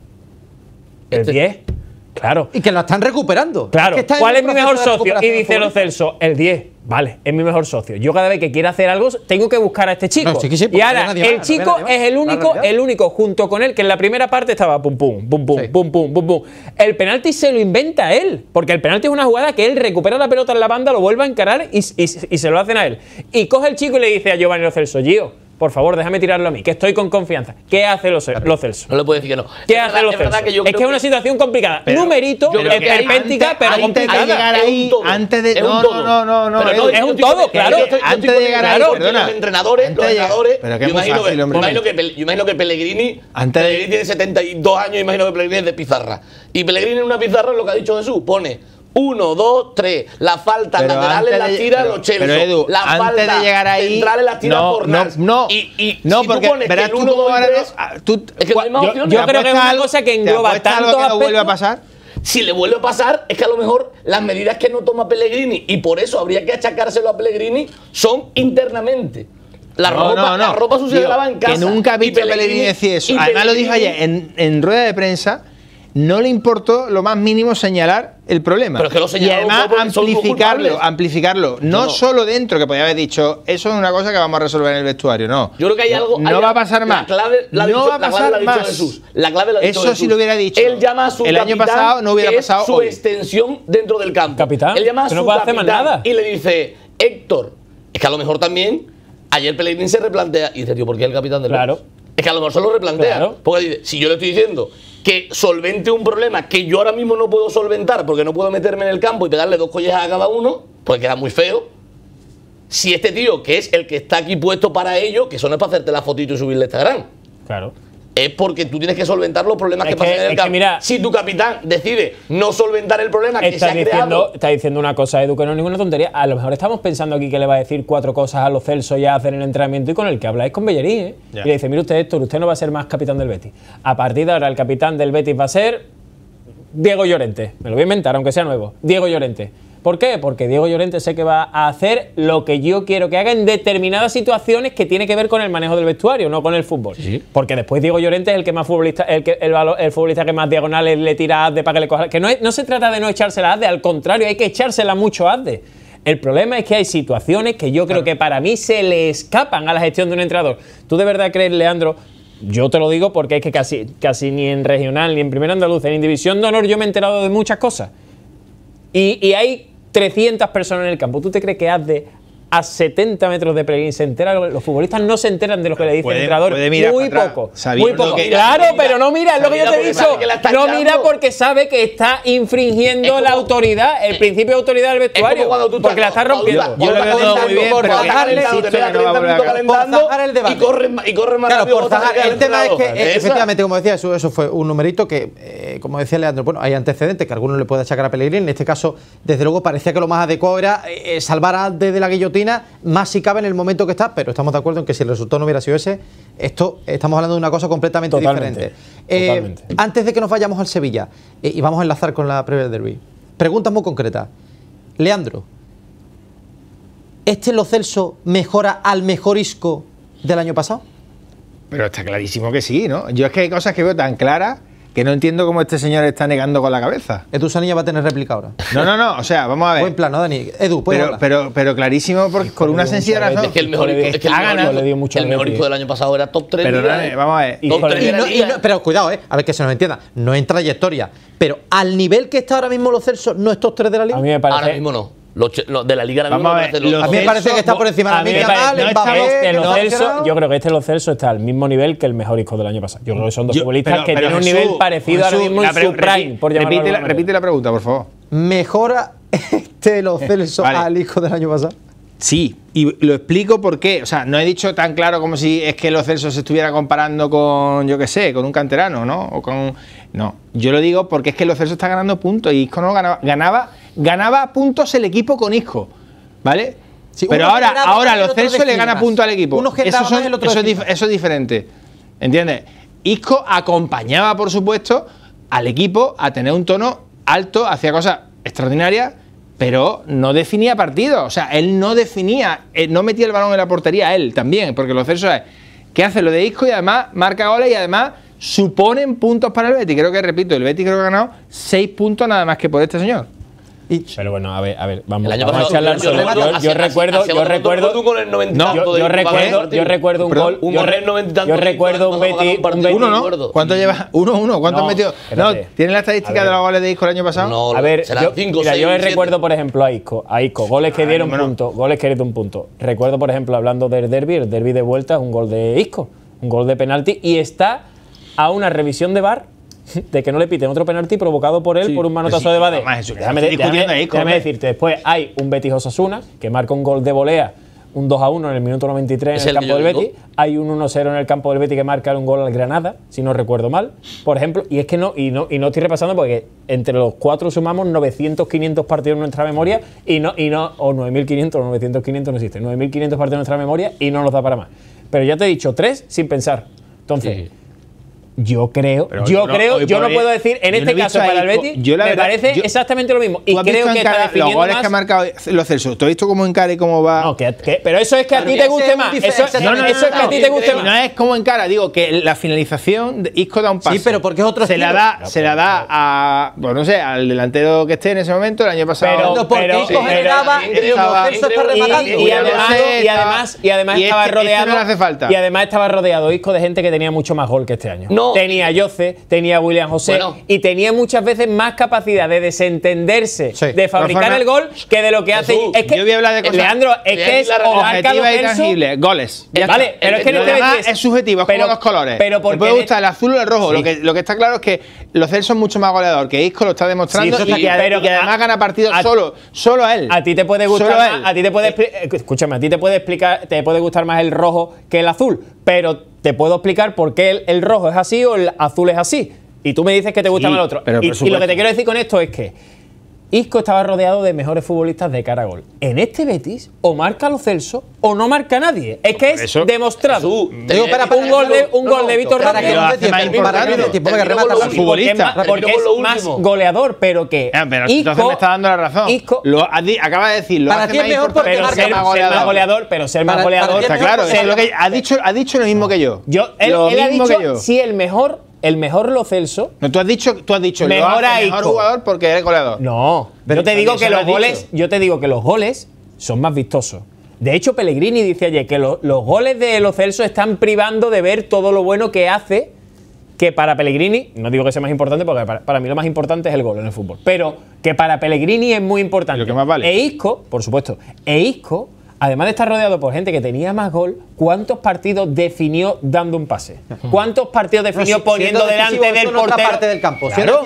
El 10. Este. Claro. Y que lo están recuperando. Claro. ¿Cuál es mi mejor socio? Y dice Lo Celso: el 10. Vale, es mi mejor socio. Yo cada vez que quiera hacer algo, tengo que buscar a este chico. y ahora, el chico es el único, el único, junto con él, que en la primera parte estaba pum pum, pum pum, pum pum, pum El penalti se lo inventa él, porque el penalti es una jugada que él recupera la pelota en la banda, lo vuelve a encarar y, se lo hacen a él. Y coge el chico y le dice a Giovanni Lo Celso, por favor, déjame tirarlo a mí, que estoy con confianza. ¿Qué hace los, los Celso? No le puedo decir que no. ¿Qué hace los Es que, es una situación complicada. Numerito, esperpéntica, pero complicada. de es un todo. antes de No, no, no, no. no es, un todo, claro. antes de llegar ahí, perdona. Los entrenadores, entrenadores. Pero imagino, que, imagino que, Pellegrini, Pellegrini tiene 72 años, imagino que Pellegrini es de pizarra. Y Pellegrini en una pizarra, lo que ha dicho Jesús, pone uno, dos, tres. La falta lateral en la tira los Chelsea. la antes falta de llegar ahí, en la tira no, No, no, y, y, si tú pones que el uno, tú es que no hay yo, yo creo que es una cosa que engloba tanto algo que vuelve a pasar. Si le vuelve a pasar, es que a lo mejor las medidas que no toma Pellegrini, y por eso habría que achacárselo a Pellegrini, son internamente. La, ropa, la ropa sucia de la en casa. Que nunca ha visto Pellegrini decir eso. Además, lo dijo ayer en, en rueda de prensa. No le importó lo más mínimo señalar el problema. Pero es que lo y además amplificarlo, amplificarlo. No, solo dentro, que podía haber dicho, eso es una cosa que vamos a resolver en el vestuario, no. Yo creo que hay algo... No, va a pasar más. La clave la no dicho, va a pasar la más. Jesús. La clave la Eso sí lo hubiera dicho. Él llama a su El año pasado no hubiera pasado es su extensión dentro del campo. Capitán, Él llama a su no puede hacer más nada. y le dice, Héctor, es que a lo mejor también ayer Pellegrín se replantea y dice, tío, ¿por qué el capitán del Claro. Es que a lo mejor solo lo replantea. Porque dice, si yo le estoy diciendo que solvente un problema que yo ahora mismo no puedo solventar porque no puedo meterme en el campo y pegarle dos collejas a cada uno, pues queda muy feo. Si este tío, que es el que está aquí puesto para ello, que eso no es para hacerte la fotito y subirle a Instagram. Claro es porque tú tienes que solventar los problemas que, pasan en el campo. si tu capitán decide no solventar el problema que se ha creado... Está diciendo una cosa, Edu, que no es ninguna tontería. A lo mejor estamos pensando aquí que le va a decir cuatro cosas a los Celso ya hacer el entrenamiento y con el que habláis con Bellerín, ¿eh? Y le dice, mire usted, Héctor, usted no va a ser más capitán del Betis. A partir de ahora el capitán del Betis va a ser Diego Llorente. Me lo voy a inventar, aunque sea nuevo. Diego Llorente. ¿Por qué? Porque Diego Llorente sé que va a hacer lo que yo quiero que haga en determinadas situaciones que tiene que ver con el manejo del vestuario, no con el fútbol. Porque después Diego Llorente es el que más futbolista, el, que, el, futbolista que más diagonales le tira a para que le coja. Que no, se trata de no echársela a Azde, al contrario, hay que echársela mucho a El problema es que hay situaciones que yo creo que para mí se le escapan a la gestión de un entrenador. ¿Tú de verdad crees, Leandro? Yo te lo digo porque es que casi, casi ni en regional, ni en primera andaluza, ni en división de honor yo me he enterado de muchas cosas. y hay 300 personas en el campo. ¿Tú te crees que has de a 70 metros de Pellegrini se entera, los futbolistas no se enteran de lo que le dice el entrenador. muy poco. Muy poco. claro, pero no mira, es lo que yo te he dicho. No mira porque sabe que está infringiendo la autoridad, el eh, principio de autoridad del vestuario. porque la está rompiendo. Yo, lo por el debate. Y corren, y corren más rápido. el tema es que, eh, efectivamente, como decía, eso, fue un numerito que, eh, como decía Leandro, bueno, hay antecedentes que alguno le puede achacar a Pellegrini. En este caso, desde luego, parecía que lo más adecuado era salvar antes de la guillotina más si cabe en el momento que está, pero estamos de acuerdo en que si el resultado no hubiera sido ese, esto estamos hablando de una cosa completamente diferente. Eh, antes de que nos vayamos al Sevilla, eh, y vamos a enlazar con la previa del derby, Pregunta muy concreta Leandro, ¿este Lo Celso mejora al mejor isco del año pasado? Pero está clarísimo que sí, ¿no? Yo es que hay cosas que veo tan claras que no entiendo cómo este señor está negando con la cabeza. Edu Sanilla va a tener réplica ahora. No, no, no, o sea, vamos a ver. Buen plano, Dani. Edu, pero, pero, pero clarísimo, porque con una sencilla razón. Es que el mejor del año pasado era top 3. Pero dale, vamos a ver. pero cuidado, eh, a ver que se nos entienda. No en trayectoria, pero al nivel que está ahora mismo los Celso, no es top 3 de la liga. A mí me parece. Ahora mismo no. Lo de la Liga la la a mí me parece que está por encima de la Liga. Este, yo creo que este lo Celso está al mismo nivel que el mejor hijo del año pasado. Yo creo que son dos futbolistas que tienen un nivel parecido al mismo su prime. Repite, la, repite la pregunta, por favor. ¿Mejora este lo Celso al hijo del año pasado? Sí, y lo explico por qué. O sea, no he dicho tan claro como si es que los Celso se estuviera comparando con, yo qué sé, con un canterano, ¿no? O con. No. Yo lo digo porque es que los Celso está ganando puntos y Isco no ganaba, ganaba ganaba puntos el equipo con Isco, ¿vale? Pero ahora, ahora los Celso le gana punto al equipo. eso, es diferente. ¿Entiendes? Isco acompañaba, por supuesto, al equipo a tener un tono alto, hacía cosas extraordinarias pero no definía partido. O sea, él no definía, eh, no metía el balón en la portería, él también, porque los Celso es que hace lo de Isco y además marca goles y además suponen puntos para el Betty? Creo que, repito, el Betty creo que ha ganado seis puntos nada más que por este señor. Pero bueno, a ver, a ver, vamos, a charlar yo, sobre. Yo, yo, recuerdo, yo recuerdo. yo, recuerdo, yo recuerdo un gol. yo, recuerdo un Betis. uno, ¿no? ¿Cuánto llevas? Uno, uno. ¿Cuánto has metido? No, ¿Tienes la estadística de los goles de Isco el año pasado? No, a ver, yo, yo recuerdo, por ejemplo, a Isco. A Isco, goles que ah, dieron punto, Goles que dieron punto Recuerdo, por ejemplo, hablando del derby, el derby de vuelta es un gol de Isco. Un gol de penalti y está a una revisión de bar de que no le piten otro penalti provocado por él por un manotazo de Bade. déjame, decirte, después hay un Betis Osasuna que marca un gol de volea, un 2 a 1 en el minuto 93 en el, campo del Betis, hay un 1 0 en el campo del Betis que marca un gol al Granada, si no recuerdo mal, por ejemplo, y es que no y no y no estoy repasando porque entre los cuatro sumamos 900 500 partidos en nuestra memoria y no y no o 9500 o 900 500 no existe, 9500 partidos en nuestra memoria y no nos da para más. Pero ya te he dicho tres sin pensar. Entonces, yo creo, yo creo, yo no puedo decir, en este caso para el Betis, me parece exactamente lo mismo. Y creo que está definiendo los goles que ha marcado los Celso. ¿Tú has visto cómo encara y cómo va? pero eso es que a ti te guste más. Eso, no, es que a ti te guste más. No es como encara, digo que la finalización Isco da un paso Sí, pero porque es otro se la da, se la da a, bueno, no sé, al delantero que esté en ese momento el año pasado. Pero, porque Isco y además estaba rodeado y además estaba rodeado Isco de gente que tenía mucho más gol que este año tenía Jose, tenía William José y tenía muchas veces más capacidad de desentenderse, de fabricar el gol que de lo que hace. yo voy a hablar de cosas. Leandro, es que es objetivo y tangible, goles. Eh, vale, pero es que no es, subjetivo, es pero, como los colores. Pero porque puede gustar el azul o el rojo. Lo, que, lo que está claro es que los Celso son mucho más goleador, que Isco lo está demostrando y, además gana partidos solo, solo él. A ti te puede gustar, más, a ti te puede, eh, escúchame, a ti te puede explicar, te puede gustar más el rojo que el azul, pero te puedo explicar por qué el, rojo es así o el azul es así. Y tú me dices que te gusta más el otro. y lo que te quiero decir con esto es que Isco estaba rodeado de mejores futbolistas de cara a gol. En este Betis, o marca lo Celso, o no marca nadie. Es que es demostrado. un gol de, un no, gol de que remata un futbolista. Porque es más goleador, pero que. Pero entonces me está dando la razón. Lo, acaba de decirlo. Para ti es mejor porque marca más goleador. Pero ser más goleador. Está claro. Ha dicho lo mismo que yo. Él ha dicho si el mejor el mejor Lo Celso. No, tú has dicho, tú has dicho el mejor jugador porque es goleador. No, pero yo te digo que los goles, yo te digo que los goles son más vistosos. De hecho, Pellegrini dice ayer que los goles de Lo Celso están privando de ver todo lo bueno que hace. Que para Pellegrini, no digo que sea más importante, porque para, mí lo más importante es el gol en el fútbol. Pero que para Pellegrini es muy importante. Lo que más vale. E Isco, por supuesto, e Isco además de estar rodeado por gente que tenía más gol, ¿cuántos partidos definió dando un pase? ¿Cuántos partidos definió poniendo delante del portero? parte del campo. pero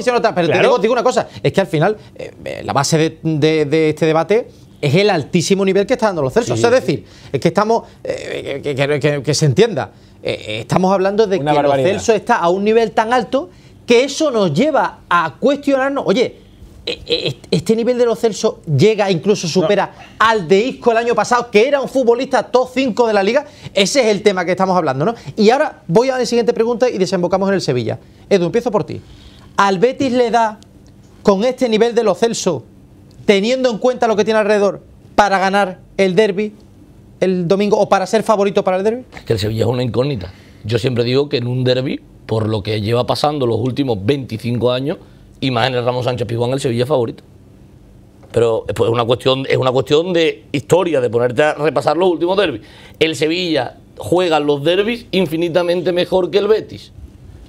te digo, una cosa, es que al final eh, eh, la base de, este debate es el altísimo nivel que está dando los Celsos. es decir, es que estamos. Eh, que, se entienda. estamos hablando de que los está a un nivel tan alto que eso nos lleva a cuestionarnos, oye, e, e, este nivel de los celso llega, incluso supera al de Isco el año pasado, que era un futbolista top 5 de la liga. Ese es el tema que estamos hablando, ¿no? Y ahora voy a la siguiente pregunta y desembocamos en el Sevilla. Edu, empiezo por ti. ¿Al Betis le da, con este nivel de los celso teniendo en cuenta lo que tiene alrededor, para ganar el derby el domingo o para ser favorito para el derby? Es que el Sevilla es una incógnita. Yo siempre digo que en un derby, por lo que lleva pasando los últimos 25 años, y el Ramos Sánchez Pizjuán el Sevilla favorito. Pero es, pues, una cuestión, es una cuestión de historia, de ponerte a repasar los últimos derbis. El Sevilla juega los derbis infinitamente mejor que el Betis.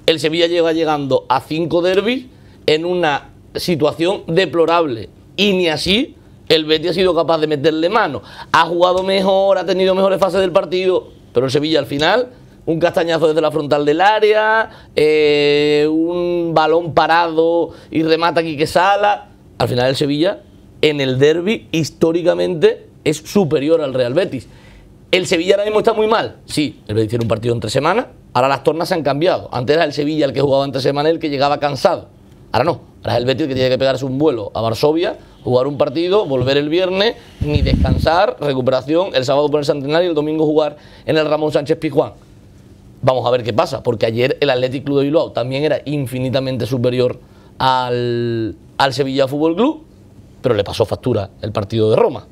El Sevilla llega llegando a cinco derbis en una situación deplorable. Y ni así el Betis ha sido capaz de meterle mano. Ha jugado mejor, ha tenido mejores fases del partido, pero el Sevilla al final un castañazo desde la frontal del área, eh, un balón parado y remata que Sala. Al final el Sevilla, en el derby, históricamente es superior al Real Betis. ¿El Sevilla ahora mismo está muy mal? Sí, el Betis tiene un partido entre semanas, ahora las tornas se han cambiado. Antes era el Sevilla el que jugaba entre semana, el que llegaba cansado. Ahora no, ahora es el Betis el que tiene que pegarse un vuelo a Varsovia, jugar un partido, volver el viernes, ni descansar, recuperación, el sábado ponerse a entrenar y el domingo jugar en el Ramón Sánchez Pizjuán. Vamos a ver qué pasa, porque ayer el Athletic Club de Bilbao también era infinitamente superior al, al Sevilla Fútbol Club, pero le pasó factura el partido de Roma.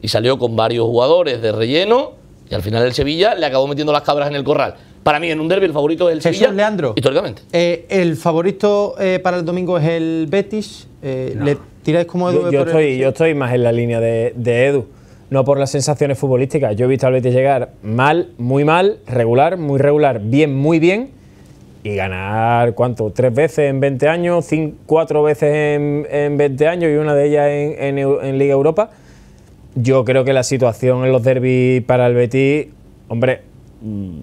Y salió con varios jugadores de relleno y al final el Sevilla le acabó metiendo las cabras en el corral. Para mí, en un derby, el favorito es el Sevilla. Leandro. Históricamente. Eh, el favorito eh, para el domingo es el Betis. Eh, ¿Le tiráis como Edu? Yo, estoy, yo estoy más en la línea de Edu no por las sensaciones futbolísticas. Yo he visto al Betis llegar mal, muy mal, regular, muy regular, bien, muy bien. Y ganar, ¿cuánto? ¿Tres veces en 20 años? ¿Cuatro veces en, 20 años y una de ellas en, en Liga Europa? Yo creo que la situación en los derbis para el Betis, hombre, mm,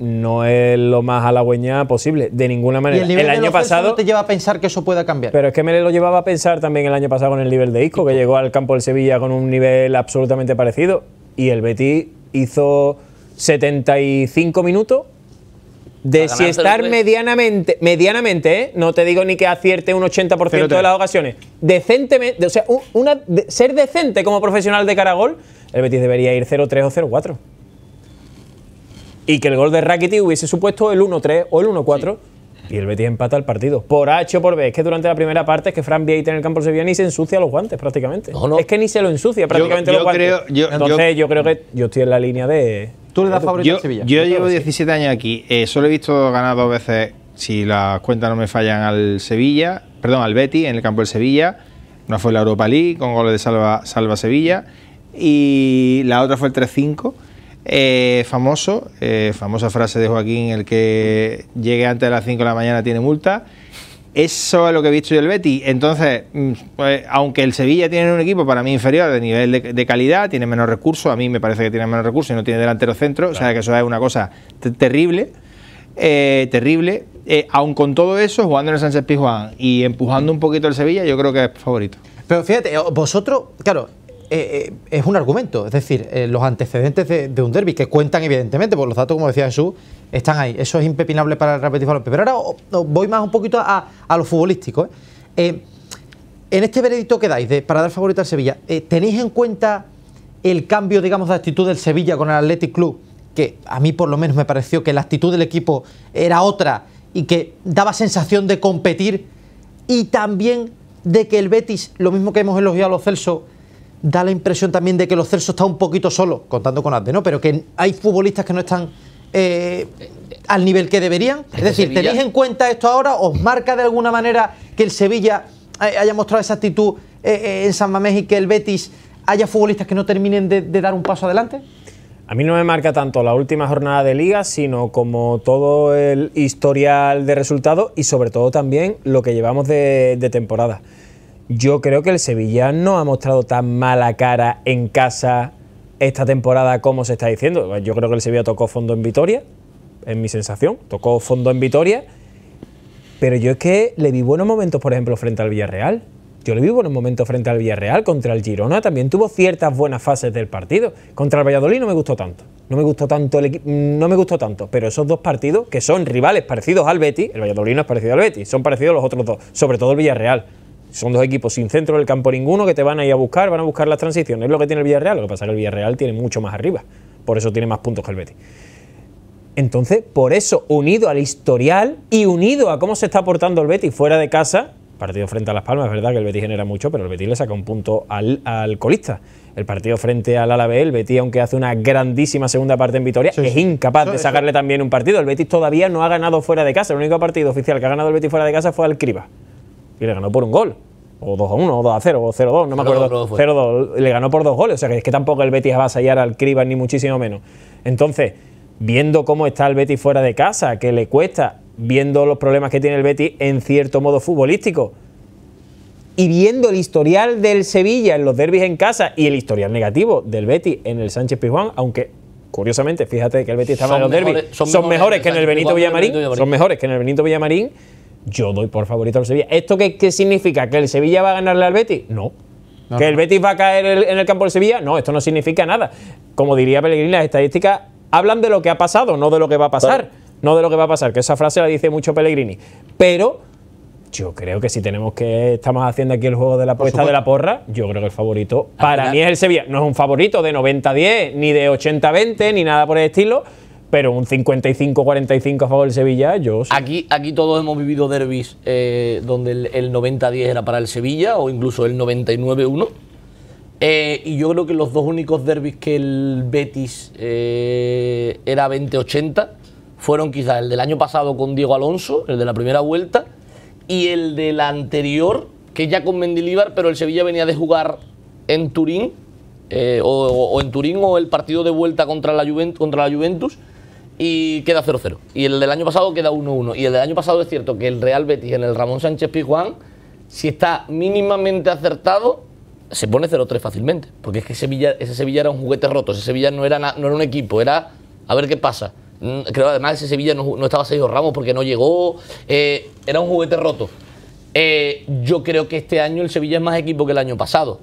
no es lo más halagüeña posible, de ninguna manera. el, año pasado. te lleva a pensar que eso pueda cambiar. Pero es que me lo llevaba a pensar también el año pasado con el nivel de Isco, que llegó al campo del Sevilla con un nivel absolutamente parecido. Y el Betis hizo 75 minutos de si estar medianamente, medianamente, ¿eh? no te digo ni que acierte un 80% de las ocasiones, decentemente, o sea, ser decente como profesional de caragol, el Betis debería ir 0-3 o 0-4 y que el gol de Rakitic hubiese supuesto el 1-3 o el 1-4 y el Betis empata el partido. Por H o por B. Es que durante la primera parte es que Fran Vieita en el campo Sevilla ni se ensucia los guantes prácticamente. Es que ni se lo ensucia prácticamente yo, los guantes. Creo, Entonces yo, creo que yo estoy en la línea de... ¿Tú le das favorito a Sevilla? Yo llevo 17 años aquí. Eh, solo he visto ganar dos veces, si las cuentas no me fallan, al Sevilla, perdón, al Betis en el campo del Sevilla. Una fue la Europa League con goles de Salva, Salva Sevilla y la otra fue el 3-5. Eh, famoso, eh, famosa frase de Joaquín, el que llegue antes de las 5 de la mañana tiene multa. Eso es lo que he visto yo el Betty. Entonces, mm, pues, aunque el Sevilla tiene un equipo para mí inferior de nivel de, calidad, tiene menos recursos, a mí me parece que tiene menos recursos y no tiene delantero centro, o sea que eso es una cosa terrible, eh, terrible. aún aun con todo eso, jugando en el Sanchez Pizjuán y empujando un poquito el Sevilla, yo creo que es favorito. Pero fíjate, vosotros, claro, eh, eh, es un argumento. Es decir, eh, los antecedentes de, un derby, que cuentan evidentemente, por los datos, como decía Jesús, están ahí. Eso es impepinable para el Repetir Pero ahora voy más un poquito a, a lo futbolístico. en este veredicto que dais de, para dar favorito al Sevilla, ¿tenéis en cuenta el cambio, digamos, de actitud del Sevilla con el Athletic Club? Que a mí por lo menos me pareció que la actitud del equipo era otra y que daba sensación de competir y también de que el Betis, lo mismo que hemos elogiado a los Celso, da la impresión también de que los Celso está un poquito solo, contando con Adde, ¿no? Pero que hay futbolistas que no están eh, al nivel que deberían. Es decir, ¿tenéis en cuenta esto ahora? ¿Os marca de alguna manera que el Sevilla haya mostrado esa actitud eh, eh, en San Mamés y que el Betis haya futbolistas que no terminen de, dar un paso adelante? A mí no me marca tanto la última jornada de liga, sino como todo el historial de resultados y sobre todo también lo que llevamos de temporada yo creo que el Sevilla no ha mostrado tan mala cara en casa esta temporada como se está diciendo. Yo creo que el Sevilla tocó fondo en Vitoria, en mi sensación, tocó fondo en Vitoria, pero yo es que le vi buenos momentos, por ejemplo, frente al Villarreal. Yo le vi buenos momentos frente al Villarreal, contra el Girona, también tuvo ciertas buenas fases del partido. Contra el Valladolid no me gustó tanto, no me gustó tanto, el equipo. no me gustó tanto, pero esos dos partidos que son rivales parecidos al Betis, el Valladolid no es parecido al Betty. son parecidos los otros dos, sobre todo el Villarreal. Son dos equipos sin centro del campo ninguno que te van a ir a buscar, van a buscar las transiciones. Es lo que tiene el Villarreal. Lo que pasa es que el Villarreal tiene mucho más arriba. Por eso tiene más puntos que el Betis. Entonces, por eso, unido al historial y unido a cómo se está portando el Betis fuera de casa, partido frente a Las Palmas, es verdad que el Betis genera mucho, pero el Betis le saca un punto al, colista. El partido frente al Alavés, el Betis, aunque hace una grandísima segunda parte en Vitoria, es incapaz de sacarle también un partido. El Betis todavía no ha ganado fuera de casa. El único partido oficial que ha ganado el Betis fuera de casa fue al Criba y le ganó por un gol. O 2 a 1, o 2 a 0, o 0 a 2, no me acuerdo. 0 2, le ganó por dos goles. O sea, que es que tampoco el Betis va a sellar al Criban, ni muchísimo menos. Entonces, viendo cómo está el Betis fuera de casa, que le cuesta, viendo los problemas que tiene el Betis en cierto modo futbolístico, y viendo el historial del Sevilla en los derbis en casa y el historial negativo del Betis en el Sánchez Pizjuán, aunque curiosamente, fíjate que el Betis estaba en los derbis, son, mejores que en el Benito Villamarín, son mejores que en el Benito Villamarín yo doy por favorito al Sevilla. ¿Esto qué, qué significa? ¿Que el Sevilla va a ganarle al Betis? No. ¿Que el Betis va a caer en el campo del Sevilla? No, esto no significa nada. Como diría Pellegrini, las estadísticas hablan de lo que ha pasado, no de lo que va a pasar. No de lo que va a pasar, que esa frase la dice mucho Pellegrini. Pero yo creo que si tenemos que estamos haciendo aquí el juego de la apuesta de la porra, yo creo que el favorito para mí es el Sevilla. No es un favorito de 90-10, ni de 80-20, ni nada por el estilo, pero un 55-45 a favor del Sevilla, yo Aquí, aquí todos hemos vivido derbis eh, donde el, 90-10 era para el Sevilla o incluso el 99-1. Eh, y yo creo que los dos únicos derbis que el Betis eh, era 20-80 fueron quizás el del año pasado con Diego Alonso, el de la primera vuelta, y el del anterior, que ya con Mendilibar... pero el Sevilla venía de jugar en Turín, o, en Turín o el partido de vuelta contra la, contra la Juventus y queda 0-0. Y el del año pasado queda 1-1. Y el del año pasado es cierto que el Real Betis en el Ramón Sánchez Pizjuán, si está mínimamente acertado, se pone 0-3 fácilmente. Porque es que Sevilla, ese Sevilla era un juguete roto. Ese Sevilla no era, no era un equipo, era a ver qué pasa. Mm, creo además ese Sevilla no, no estaba Sergio Ramos porque no llegó. Eh, era un juguete roto. Eh, yo creo que este año el Sevilla es más equipo que el año pasado.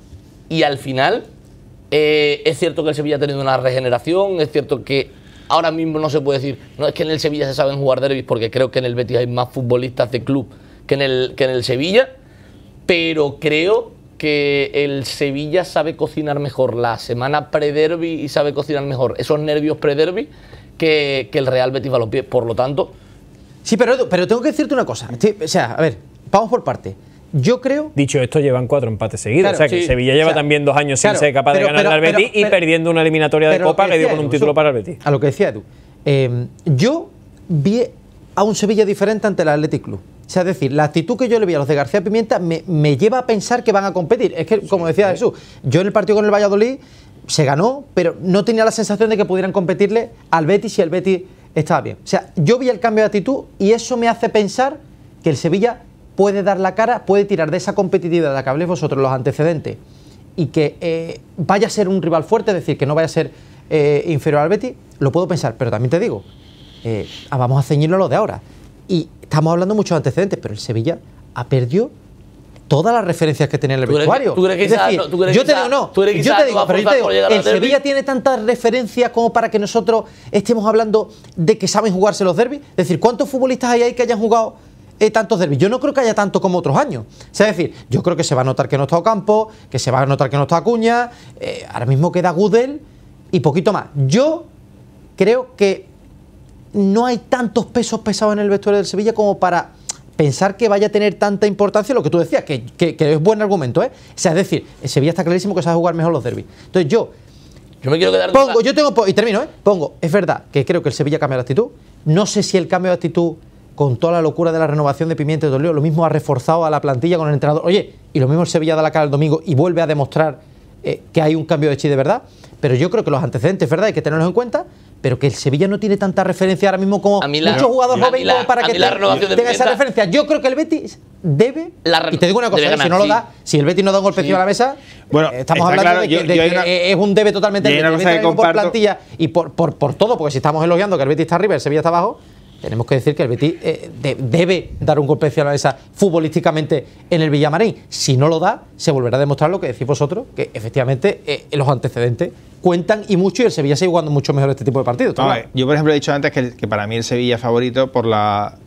Y al final, eh, es cierto que el Sevilla ha tenido una regeneración, es cierto que ahora mismo no se puede decir, no es que en el Sevilla se saben jugar derbis, porque creo que en el Betis hay más futbolistas de club que en el, en el Sevilla, pero creo que el Sevilla sabe cocinar mejor la semana pre-derby y sabe cocinar mejor esos nervios pre-derby que, el Real Betis pies Por lo tanto. Sí, pero, pero tengo que decirte una cosa. o sea, a ver, vamos por parte. Yo creo. Dicho esto, llevan cuatro empates seguidos. o sea que Sevilla lleva también dos años sin ser capaz de ganar al Betis y perdiendo una eliminatoria de Copa que, dio con un título para el Betis. A lo que decía tú. Em, yo vi a un Sevilla diferente ante el Athletic Club. O sea, es decir, la actitud que yo le vi a los de García Pimienta me, lleva a pensar que van a competir. Es que, como decía Jesús, yo en el partido con el Valladolid se ganó, pero no tenía la sensación de que pudieran competirle al Betis si el Betis estaba bien. O sea, yo vi el cambio de actitud y eso me hace pensar que el Sevilla puede dar la cara, puede tirar de esa competitividad de la que habléis vosotros, los antecedentes, y que eh, vaya a ser un rival fuerte, es decir, que no vaya a ser eh, inferior al Betis, lo puedo pensar, pero también te digo, eh, ah, vamos a ceñirlo a lo de ahora. Y estamos hablando muchos antecedentes, pero el Sevilla ha perdido todas las referencias que tenía el vestuario. ¿Tú es yo te digo no, yo te digo, yo te el Sevilla tiene tantas referencias como para que nosotros estemos hablando de que saben jugarse los derbis. Es decir, ¿cuántos futbolistas hay ahí que hayan jugado eh, tantos derbis. Yo no creo que haya tanto como otros años. O sea, es decir, yo creo que se va a notar que no está Ocampo, que se va a notar que no está Acuña, eh, ahora mismo queda Gudel y poquito más. Yo creo que no hay tantos pesos pesados en el vestuario del Sevilla como para pensar que vaya a tener tanta importancia lo que tú decías, que, es buen argumento, ¿eh? O sea, es decir, el Sevilla está clarísimo que a jugar mejor los derbis. Entonces yo... Yo me quiero quedar... Pongo, yo tengo... Y termino, ¿eh? Pongo, es verdad que creo que el Sevilla cambia la actitud. No sé si el cambio de actitud con toda la locura de la renovación de Pimiento de Toledo, lo mismo ha reforzado a la plantilla con el entrenador. Oye, y lo mismo el Sevilla da la cara el domingo y vuelve a demostrar eh, que hay un cambio de chi de verdad. Pero yo creo que los antecedentes, ¿verdad? Hay que tenerlos en cuenta, pero que el Sevilla no tiene tanta referencia ahora mismo como muchos jugadores jóvenes para que tenga esa referencia. Yo creo que el Betis debe. y te digo una cosa, si no lo da, si el Betis no da un golpe a la mesa, bueno, eh, estamos hablando de, que, es un debe totalmente. por plantilla y por, todo, porque si estamos elogiando que el Betis está arriba, el Sevilla está abajo tenemos que decir que el Betis eh, debe dar un golpe a la mesa futbolísticamente en el Villamarín. Si no lo da, se volverá a demostrar lo que decís vosotros, que efectivamente eh, los antecedentes cuentan y mucho y el Sevilla sigue jugando mucho mejor este tipo de partidos. yo, por ejemplo, he dicho antes que, que, para mí el Sevilla favorito por la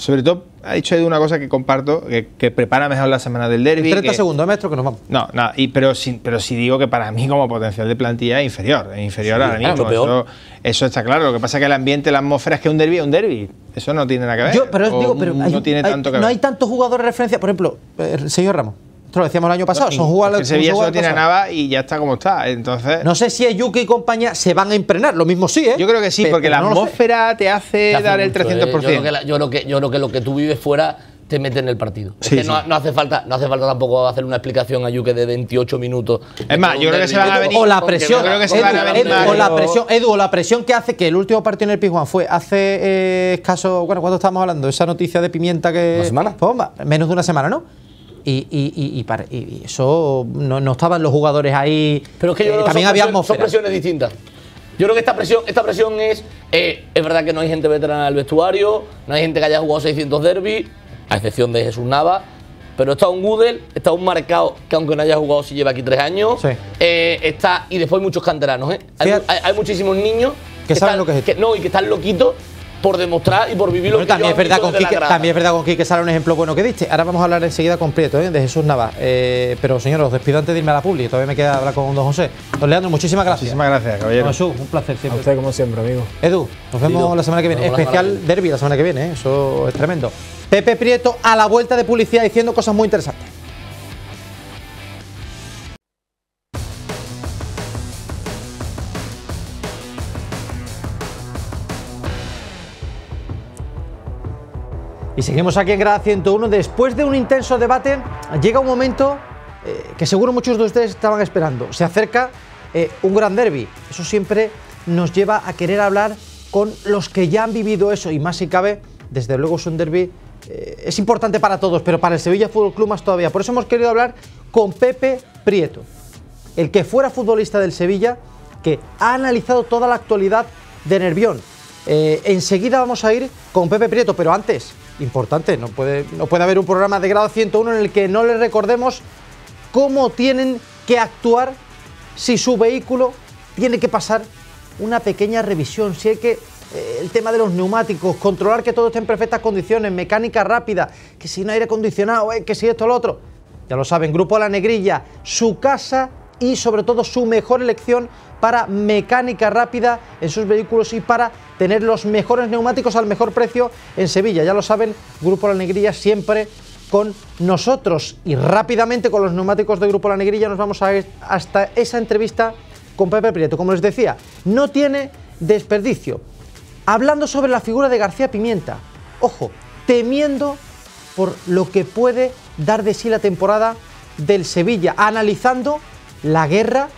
sobre todo ha dicho una cosa que comparto, que, prepara mejor la semana del derby. 30 segundos, maestro, que nos vamos. No, no y, pero, si, pero si digo que para mí como potencial de plantilla es inferior, es inferior ahora Eso, está claro, lo que pasa es que el ambiente, la atmósfera es que un derby es un derby, eso no tiene nada que ver. no, tiene hay, tanto no hay tantos jugadores de referencia, por ejemplo, eh, señor Ramos lo decíamos el año pasado, son jugadores... que Sevilla solo tiene a y ya está como está, entonces... No sé si es Yuki y compañía se van a impregnar, lo mismo sí, ¿eh? Yo creo que sí, porque la atmósfera te hace, dar el 300%. ¿eh? yo, creo que yo, lo que lo que tú vives fuera te mete en el partido. no, hace falta, no hace falta tampoco hacer una explicación a Yuke de 28 minutos. Es más, yo creo que se van a venir. O la presión. o la presión, Edu, la presión que hace que el último partido en el Pizjuán fue hace eh, escaso. Bueno, ¿cuándo estábamos hablando? Esa noticia de pimienta que. Una semana. Pues, menos de una semana, ¿no? Y, y, y, eso no, estaban los jugadores ahí. Pero es que eh, también habíamos Son presiones distintas. Yo creo que esta presión, esta presión es. Eh, es verdad que no hay gente veterana en vestuario, no hay gente que haya jugado 600 derbis, a excepción de Jesús Nava. Pero está un Gudel, está un marcado que aunque no haya jugado, si lleva aquí tres años. Eh, está, y después muchos canteranos. Hay, muchísimos niños que, saben lo que es no, y que están loquitos por demostrar y por vivir lo que también es verdad con Quique, También es verdad con Quique un ejemplo bueno que diste. Ahora vamos a hablar enseguida con Prieto, ¿eh? de Jesús Navas. Eh, pero señor, os despido antes de irme a la publi. Todavía me queda hablar con don José. Don Leandro, muchísimas gracias. Muchísimas gracias, caballero. un placer siempre. A usted como siempre, amigo. Edu, nos vemos la semana que viene. Especial derby la semana que viene, ¿eh? eso es tremendo. Pepe Prieto a la vuelta de publicidad diciendo cosas muy interesantes. Y seguimos aquí en Grada 101. Después de un intenso debate, llega un momento eh, que seguro muchos de ustedes estaban esperando. Se acerca eh, un gran derby. Eso siempre nos lleva a querer hablar con los que ya han vivido eso. Y más si cabe, desde luego es un derby. Eh, es importante para todos, pero para el Sevilla Fútbol Club más todavía. Por eso hemos querido hablar con Pepe Prieto, el que fuera futbolista del Sevilla, que ha analizado toda la actualidad de Nervión. enseguida vamos a ir con Pepe Prieto, pero antes importante. No puede, no puede haber un programa de grado 101 en el que no les recordemos cómo tienen que actuar si su vehículo tiene que pasar una pequeña revisión. Si hay que eh, el tema de los neumáticos, controlar que todo esté en perfectas condiciones, mecánica rápida, que si no aire acondicionado, eh, que si esto o lo otro. Ya lo saben, Grupo La Negrilla, su casa y sobre todo su mejor elección para mecánica rápida en sus vehículos y para tener los mejores neumáticos al mejor precio en Sevilla. Ya lo saben, Grupo La Negrilla siempre con nosotros y rápidamente con los neumáticos de Grupo La Negrilla nos vamos a hasta esa entrevista con Pepe Prieto. Como les decía, no tiene desperdicio. Hablando sobre la figura de García Pimienta, ojo, temiendo por lo que puede dar de sí la temporada del Sevilla, analizando la guerra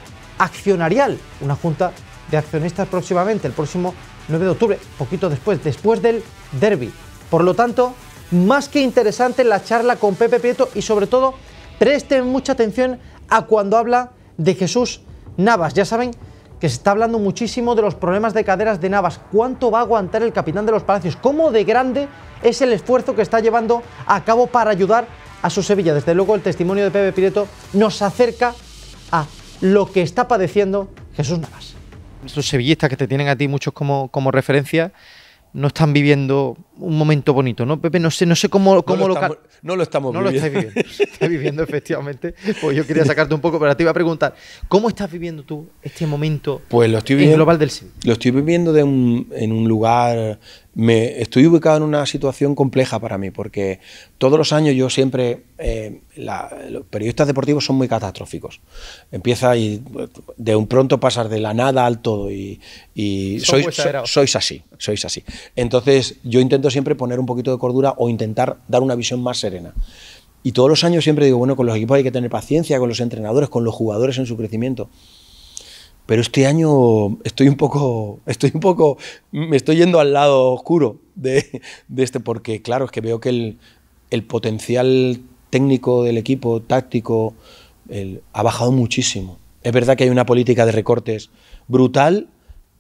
accionarial, una junta de accionistas próximamente, el próximo 9 de octubre, poquito después, después del derby. Por lo tanto, más que interesante la charla con Pepe Prieto y sobre todo presten mucha atención a cuando habla de Jesús Navas. Ya saben que se está hablando muchísimo de los problemas de caderas de Navas. ¿Cuánto va a aguantar el capitán de los Palacios? ¿Cómo de grande es el esfuerzo que está llevando a cabo para ayudar a su Sevilla? Desde luego el testimonio de Pepe Prieto nos acerca a lo que está padeciendo Jesús Navas. Estos sevillistas que te tienen a ti muchos como, como referencia no están viviendo un momento bonito, ¿no, Pepe? No sé, no sé cómo, cómo no lo, estamos, no lo estamos viviendo. No lo estás viviendo, efectivamente. Pues yo quería sacarte un poco, pero te iba a preguntar, ¿cómo estás viviendo tú este momento pues lo estoy viviendo, global del sí. Lo estoy viviendo en un lugar... Me, estoy ubicado en una situación compleja para mí, porque todos los años yo siempre... Eh, los periodistas deportivos son muy catastróficos. Empieza y de un pronto pasar de la nada al todo y, sois, sois así, sois así. Entonces yo intento siempre poner un poquito de cordura o intentar dar una visión más serena. Y todos los años siempre digo, bueno, con los equipos hay que tener paciencia, con los entrenadores, con los jugadores en su crecimiento. Pero este año estoy un poco, estoy un poco, me estoy yendo al lado oscuro de, de este, porque claro, es que veo que el, el potencial técnico del equipo, táctico, el, ha bajado muchísimo. Es verdad que hay una política de recortes brutal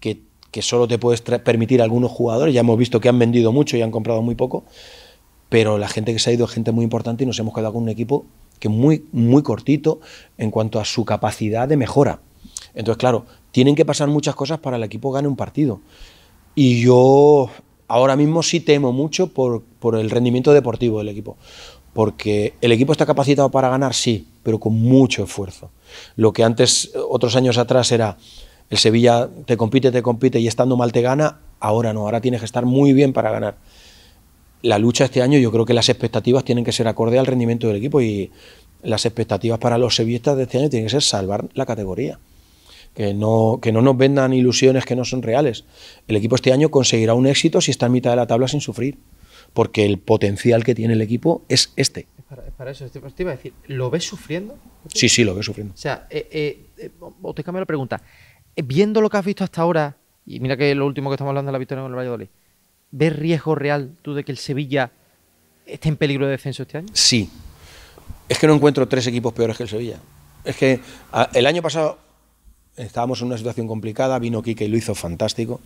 que que solo te puedes permitir algunos jugadores. Ya hemos visto que han vendido mucho y han comprado muy poco, pero la gente que se ha ido es gente muy importante y nos hemos quedado con un equipo que muy, muy cortito en cuanto a su capacidad de mejora. Entonces, claro, tienen que pasar muchas cosas para el equipo gane un partido. Y yo ahora mismo sí temo mucho por, por el rendimiento deportivo del equipo. Porque el equipo está capacitado para ganar, sí, pero con mucho esfuerzo. Lo que antes, otros años atrás, era el Sevilla te compite, te compite y estando mal te gana, ahora no, ahora tienes que estar muy bien para ganar. La lucha este año, yo creo que las expectativas tienen que ser acorde al rendimiento del equipo y las expectativas para los sevillistas de este año tienen que ser salvar la categoría. Que no, que no nos vendan ilusiones que no son reales. El equipo este año conseguirá un éxito si está en mitad de la tabla sin sufrir, porque el potencial que tiene el equipo es este. Para, eso, te iba decir, ¿lo ves sufriendo? Sí, sí, lo ves sufriendo. O sea, eh, eh, eh te la pregunta. Eh, viendo lo que has visto hasta ahora, y mira que lo último que estamos hablando es la victoria con el Valladolid, ¿ves riesgo real tú de que el Sevilla esté en peligro de descenso este año? Sí. Es que no encuentro tres equipos peores que el Sevilla. Es que el año pasado estábamos en una situación complicada, vino Quique y lo hizo fantástico,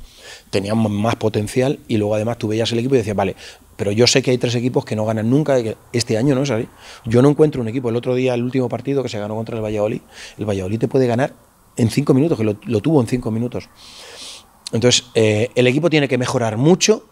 teníamos más potencial y luego además tú veías el equipo y decías, vale, pero yo sé que hay tres equipos que no ganan nunca, este año no es Yo no encuentro un equipo, el otro día, el último partido que se ganó contra el Valladolid, el Valladolid te puede ganar en cinco minutos, que lo, tuvo en cinco minutos. Entonces, eh, el equipo tiene que mejorar mucho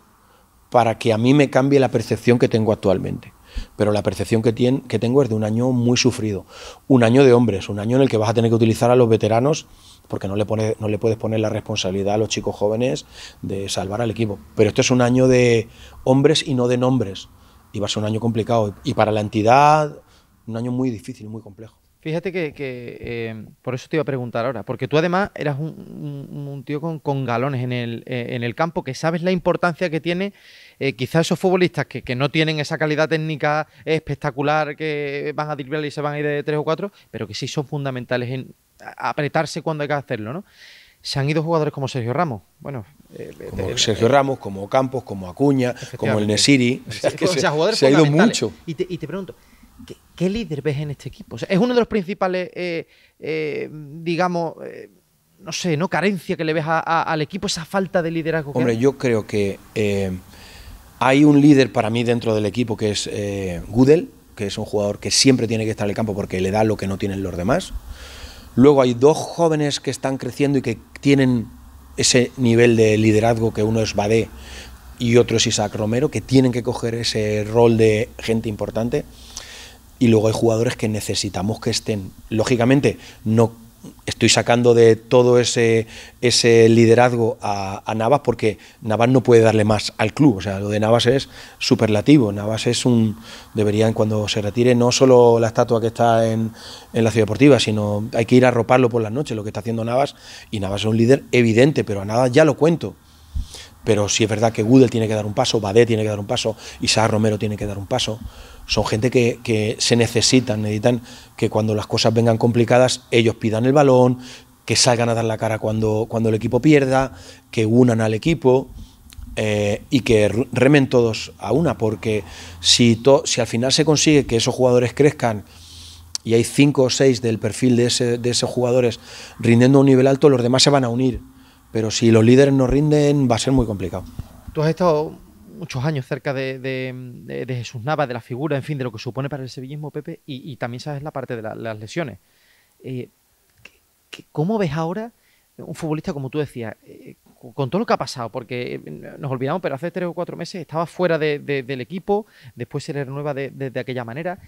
para que a mí me cambie la percepción que tengo actualmente. Pero la percepción que, que tengo es de un año muy sufrido, un año de hombres, un año en el que vas a tener que utilizar a los veteranos porque no le, no le puedes poner la responsabilidad a los chicos jóvenes de salvar al equipo. Pero esto es un año de hombres y no de nombres. Y va a ser un año complicado. Y para la entidad, un año muy difícil, muy complejo. Fíjate que, em, por eso te iba a preguntar ahora, porque tú además eras un, tío con, galones en el, eh, en el campo, que sabes la importancia que tiene eh, quizás esos futbolistas que, no tienen esa calidad técnica espectacular, que van a driblar y se van a ir de tres o cuatro, pero que sí son fundamentales en apretarse cuando hay que hacerlo, ¿no? Se han ido jugadores como Sergio Ramos, bueno... Eh, como Sergio Ramos, como Campos, como Acuña, como el Nesiri, que se, se ha ido mucho. Y y te pregunto, ¿Qué líder ves en este equipo? es uno de los principales, eh, eh, digamos, eh, no sé, ¿no? Carencia que le ves al equipo, esa falta de liderazgo. Hombre, yo creo que hay un líder para mí dentro del equipo que es Goodell, que es un jugador que siempre tiene que estar en el campo porque le da lo que no tienen los demás. Luego hay dos jóvenes que están creciendo y que tienen ese nivel de liderazgo que uno es Badé y otro es Isaac Romero, que tienen que coger ese rol de gente importante y luego hay jugadores que necesitamos que estén. Lógicamente, no estoy sacando de todo ese, ese liderazgo a, Navas porque Navas no puede darle más al club. O sea, lo de Navas es superlativo. Navas es un. Deberían, cuando se retire, no solo la estatua que está en, en la Ciudad Deportiva, sino hay que ir a roparlo por las noches, lo que está haciendo Navas. Y Navas es un líder evidente, pero a Navas ya lo cuento pero sí es verdad que Goodell tiene que dar un paso, Badé tiene que dar un paso, y Isaac Romero tiene que dar un paso. Son gente que, se necesitan, necesitan que cuando las cosas vengan complicadas ellos pidan el balón, que salgan a dar la cara cuando, cuando el equipo pierda, que unan al equipo. Eh, y que remen todos a una, porque si, si al final se consigue que esos jugadores crezcan y hay cinco o seis del perfil de, de esos jugadores rindiendo a un nivel alto, los demás se van a unir. Pero si los líderes no rinden, va a ser muy complicado. Tú has estado muchos años cerca de, Jesús Nava, de la figura, en fin, de lo que supone para el sevillismo, Pepe, y, también sabes la parte de las lesiones. Eh, ¿Cómo ves ahora un futbolista, como tú decías, eh, con todo lo que ha pasado, porque eh, nos olvidamos, pero hace tres o cuatro meses estaba fuera del equipo, después se le renueva de aquella manera.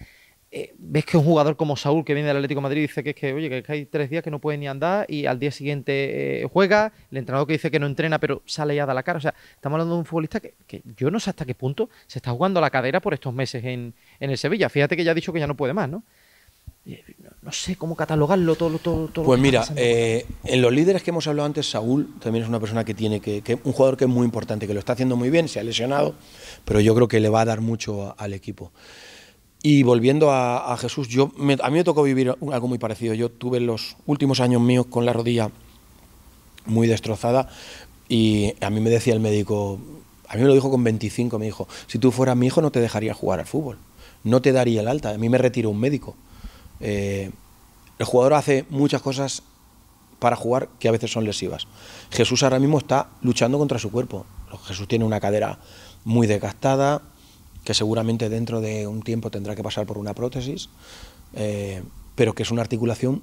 Eh, ves que un jugador como Saúl, que viene del Atlético de Madrid, dice que es que, oye, que, hay tres días que no puede ni andar y al día siguiente eh, juega, el entrenador que dice que no entrena, pero sale y da la cara. O sea, estamos hablando de un futbolista que, yo no sé hasta qué punto se está jugando la cadera por estos meses en, en el Sevilla. Fíjate que ya ha dicho que ya no puede más, ¿no? Eh, no, sé cómo catalogarlo todo, todo, todo Pues mira, en los líderes que hemos hablado antes, Saúl también es una persona que tiene que, un jugador que es muy importante, que lo está haciendo muy bien, se ha lesionado, pero yo creo que le va a dar mucho al equipo. Y volviendo a, Jesús, yo a mí me tocó vivir algo muy parecido. Yo tuve los últimos años míos con la rodilla muy destrozada y a mí me decía el médico, a mí me lo dijo con 25, me dijo, si tú fueras mi hijo no te dejaría jugar al fútbol, no te daría el alta, a mí me retiró un médico. Eh, el jugador hace muchas cosas para jugar que a veces son lesivas. Jesús ahora mismo está luchando contra su cuerpo. Jesús tiene una cadera muy desgastada, que seguramente dentro de un tiempo tendrá que pasar por una prótesis, eh, pero que es una articulación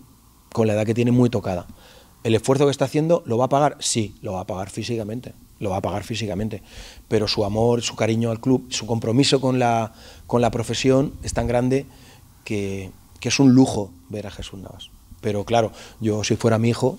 con la edad que tiene muy tocada. ¿El esfuerzo que está haciendo lo va a pagar? Sí, lo va a pagar físicamente, lo va a pagar físicamente, pero su amor, su cariño al club, su compromiso con la, con la profesión es tan grande que, que es un lujo ver a Jesús Navas. Pero claro, yo si fuera mi hijo,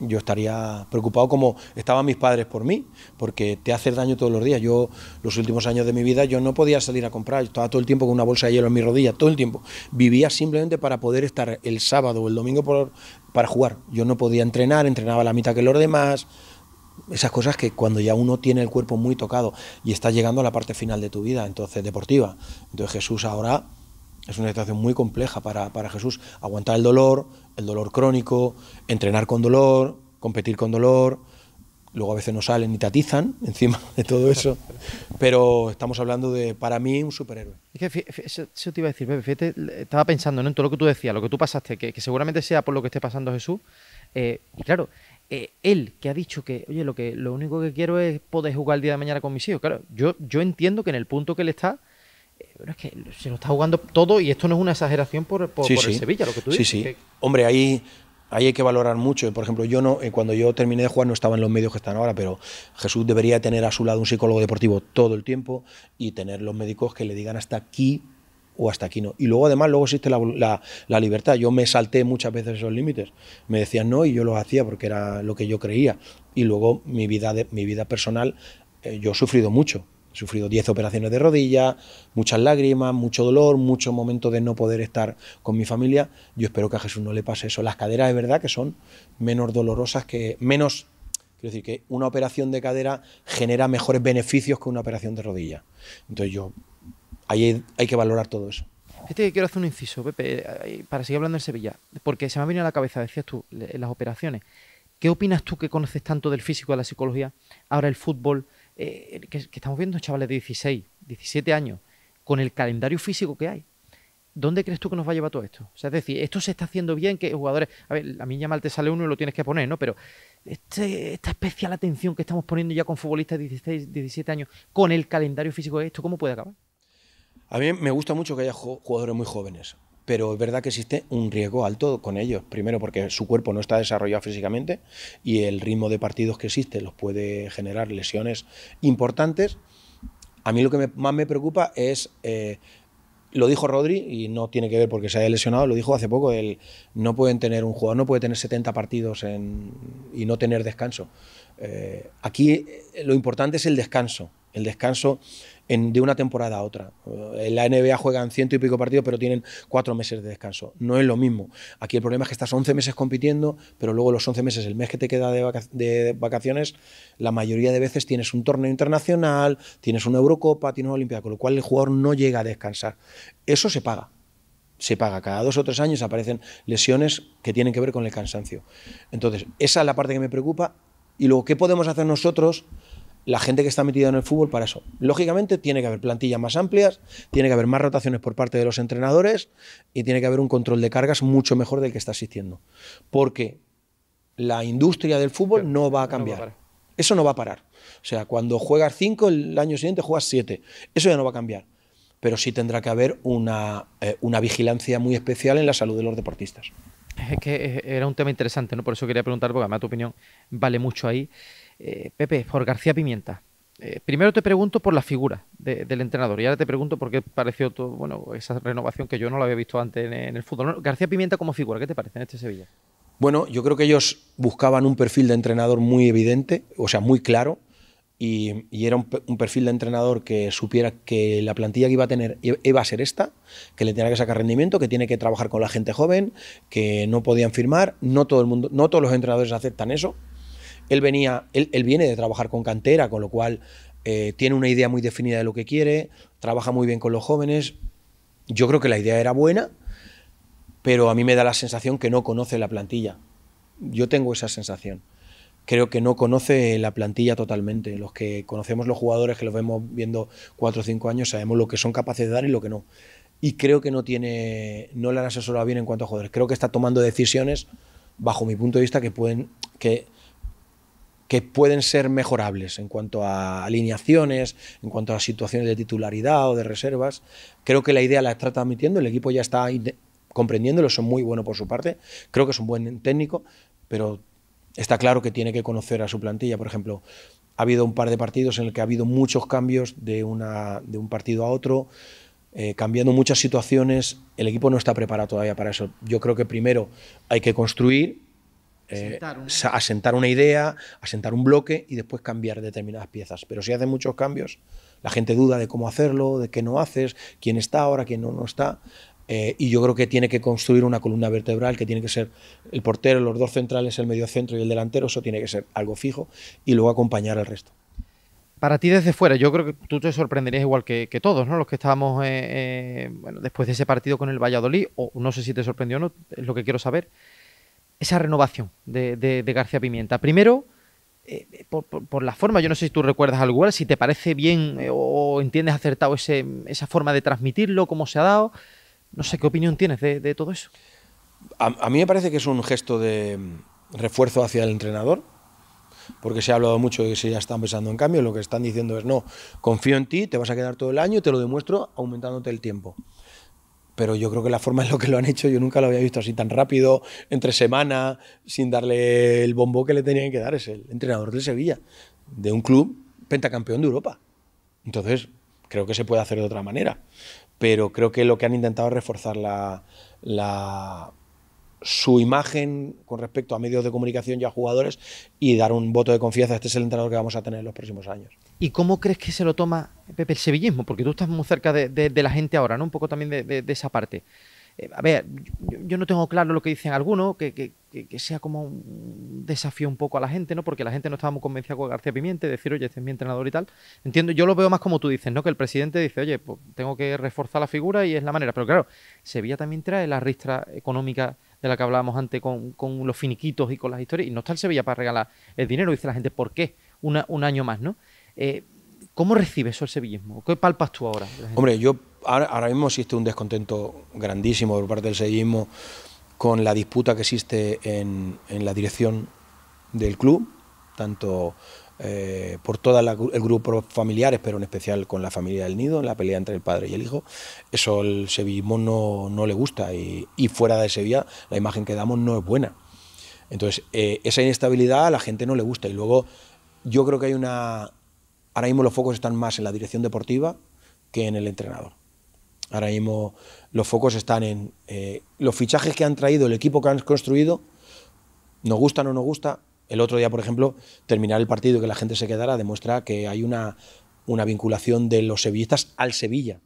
yo estaría preocupado como estaban mis padres por mí, porque te hace daño todos los días. Yo, los últimos años de mi vida, yo no podía salir a comprar, estaba todo el tiempo con una bolsa de hielo en mi rodilla, todo el tiempo. Vivía simplemente para poder estar el sábado o el domingo por, para jugar. Yo no podía entrenar, entrenaba la mitad que los demás. Esas cosas que cuando ya uno tiene el cuerpo muy tocado y está llegando a la parte final de tu vida, entonces deportiva. Entonces Jesús ahora es una situación muy compleja para, Jesús. Aguantar el dolor, el dolor crónico, entrenar con dolor, competir con dolor. Luego a veces no salen ni tatizan encima de todo eso. Pero estamos hablando de, para mí, un superhéroe. Es que te iba a decir, estaba pensando en todo lo que tú decías, lo que tú pasaste, que, seguramente sea por lo que esté pasando Jesús. Eh, y claro, eh, él que ha dicho que, oye, lo, que, lo único que quiero es poder jugar el día de mañana con mis hijos. Claro, yo, yo entiendo que en el punto que él está pero es que se lo está jugando todo y esto no es una exageración por, Sevilla, lo que tú dices. Sí, sí. Hombre, ahí, ahí hay que valorar mucho. Por ejemplo, yo no, eh, cuando yo terminé de jugar no estaba en los medios que están ahora, pero Jesús debería tener a su lado un psicólogo deportivo todo el tiempo y tener los médicos que le digan hasta aquí o hasta aquí no. Y luego además luego existe la, libertad. Yo me salté muchas veces esos límites. Me decían no y yo los hacía porque era lo que yo creía. Y luego mi vida, mi vida personal, eh, yo he sufrido mucho He sufrido 10 operaciones de rodilla, muchas lágrimas, mucho dolor, muchos momentos de no poder estar con mi familia. Yo espero que a Jesús no le pase eso. Las caderas es verdad que son menos dolorosas que menos Quiero decir que una operación de cadera genera mejores beneficios que una operación de rodilla. Entonces yo, ahí hay que valorar todo eso. Este quiero hacer un inciso, Pepe, para seguir hablando en Sevilla, porque se me ha venido a la cabeza, decías tú, las operaciones. ¿Qué opinas tú que conoces tanto del físico, de la psicología? Ahora el fútbol, eh, que, estamos viendo chavales de 16, 17 años, con el calendario físico que hay. ¿Dónde crees tú que nos va a llevar todo esto? O sea, es decir, esto se está haciendo bien, que jugadores. A ver, a mí ya mal te sale uno y lo tienes que poner, ¿no? Pero este, esta especial atención que estamos poniendo ya con futbolistas de 16, 17 años, con el calendario físico de esto, ¿cómo puede acabar? A mí me gusta mucho que haya jugadores muy jóvenes pero es verdad que existe un riesgo alto con ellos. Primero porque su cuerpo no está desarrollado físicamente y el ritmo de partidos que existe los puede generar lesiones importantes. A mí lo que más me preocupa es, eh, lo dijo Rodri, y no tiene que ver porque se haya lesionado, lo dijo hace poco, el, no pueden tener un jugador, no puede tener 70 partidos y no tener descanso. Eh, aquí eh, lo importante es el descanso. El descanso de una temporada a otra. En la NBA juegan ciento y pico partidos, pero tienen cuatro meses de descanso. No es lo mismo. Aquí el problema es que estás 11 meses compitiendo, pero luego los 11 meses, el mes que te queda de, de vacaciones, la mayoría de veces tienes un torneo internacional, tienes una Eurocopa, tienes una Olimpiada, con lo cual el jugador no llega a descansar. Eso se paga se paga. Cada dos o tres años aparecen lesiones que tienen que ver con el cansancio. Entonces, esa es la parte que me preocupa. Y luego, ¿qué podemos hacer nosotros la gente que está metida en el fútbol para eso. Lógicamente tiene que haber plantillas más amplias, tiene que haber más rotaciones por parte de los entrenadores y tiene que haber un control de cargas mucho mejor del que está existiendo. Porque la industria del fútbol no va a cambiar. eso no va a parar. O sea, cuando juegas cinco, el año siguiente juegas siete. Eso ya no va a cambiar. Pero sí tendrá que haber una, eh, vigilancia muy especial en la salud de los deportistas. Es que eh, era un tema interesante, ¿no? Por eso quería preguntar, porque además tu opinión vale mucho ahí. Eh, Pepe, por García Pimienta. Eh, primero te pregunto por la figura del entrenador y ahora te pregunto por qué pareció todo, bueno, esa renovación que yo no la había visto antes en, el fútbol. García Pimienta como figura, ¿qué te parece en este Sevilla? Bueno, yo creo que ellos buscaban un perfil de entrenador muy evidente, o sea, muy claro, y, era un, un, perfil de entrenador que supiera que la plantilla que iba a tener iba a ser esta, que le tenía que sacar rendimiento, que tiene que trabajar con la gente joven, que no podían firmar, no todo el mundo, no todos los entrenadores aceptan eso, él venía, él, viene de trabajar con cantera, con lo cual eh, tiene una idea muy definida de lo que quiere, trabaja muy bien con los jóvenes. Yo creo que la idea era buena, pero a mí me da la sensación que no conoce la plantilla. Yo tengo esa sensación. Creo que no conoce la plantilla totalmente. Los que conocemos los jugadores, que los vemos viendo cuatro o cinco años, sabemos lo que son capaces de dar y lo que no. Y creo que no tiene, no le han asesorado bien en cuanto a jugadores. Creo que está tomando decisiones, bajo mi punto de vista, que pueden, que que pueden ser mejorables en cuanto a alineaciones, en cuanto a situaciones de titularidad o de reservas. Creo que la idea la está transmitiendo, el equipo ya está comprendiéndolo, son muy bueno por su parte, creo que es un buen técnico, pero está claro que tiene que conocer a su plantilla, por ejemplo. Ha habido un par de partidos en el que ha habido muchos cambios de, un partido a otro, eh, cambiando muchas situaciones. El equipo no está preparado todavía para eso. Yo creo que primero hay que construir eh, asentar, una idea, asentar un bloque y después cambiar determinadas piezas. Pero si haces muchos cambios, la gente duda de cómo hacerlo, de qué no haces, quién está ahora, quién no, no está. Eh, y yo creo que tiene que construir una columna vertebral que tiene que ser el portero, los dos centrales, el medio centro y el delantero. Eso tiene que ser algo fijo y luego acompañar al resto. Para ti desde fuera, yo creo que tú te sorprenderías igual que, todos, Los que estábamos eh, después de ese partido con el Valladolid, o no sé si te sorprendió o no, es lo que quiero saber esa renovación de, García Pimienta. Primero, eh, por, la forma, yo no sé si tú recuerdas algo, si te parece bien eh, o entiendes acertado esa forma de transmitirlo, cómo se ha dado. No sé qué opinión tienes de, todo eso. A, mí me parece que es un gesto de mm, refuerzo hacia el entrenador, porque se ha hablado mucho de que se ya están pensando en cambio, lo que están diciendo es no, confío en ti, te vas a quedar todo el año y te lo demuestro aumentándote el tiempo pero yo creo que la forma en lo que lo han hecho yo nunca lo había visto así tan rápido, entre semanas, sin darle el bombo que le tenían que dar. Es el entrenador de Sevilla, de un club pentacampeón de Europa. Entonces, creo que se puede hacer de otra manera. Pero creo que lo que han intentado es reforzar la, su imagen con respecto a medios de comunicación y a jugadores y dar un voto de confianza. Este es el entrenador que vamos a tener en los próximos años. ¿Y cómo crees que se lo toma Pepe el sevillismo? Porque tú estás muy cerca de, la gente ahora, ¿no? Un poco también de esa parte. Eh, a ver, yo, no tengo claro lo que dicen algunos, que, sea como un desafío un poco a la gente, ¿no? Porque la gente no estaba muy convencida con García Pimiente, decir, oye, este es mi entrenador y tal. Entiendo, yo lo veo más como tú dices, ¿no? Que el presidente dice, oye, pues tengo que reforzar la figura y es la manera. Pero claro, Sevilla también trae la ristra económica de la que hablábamos antes con, los finiquitos y con las historias. Y no está el Sevilla para regalar el dinero, dice la gente, ¿por qué? un año más, ¿no? Eh, ¿Cómo recibe eso el sevillismo? ¿Qué palpas tú ahora? Hombre, yo ahora, mismo existe un descontento grandísimo por parte del sevillismo con la disputa que existe en, la dirección del club, tanto eh, por todo el grupo familiares, pero en especial con la familia del nido, en la pelea entre el padre y el hijo. Eso el sevillismo no, no le gusta y, fuera de Sevilla la imagen que damos no es buena. Entonces, eh, esa inestabilidad a la gente no le gusta y luego yo creo que hay una, ahora mismo los focos están más en la dirección deportiva que en el entrenador. Ahora mismo los focos están en eh, los fichajes que han traído, el equipo que han construido, nos gusta o no nos gusta. El otro día, por ejemplo, terminar el partido y que la gente se quedara demuestra que hay una, una vinculación de los sevillistas al Sevilla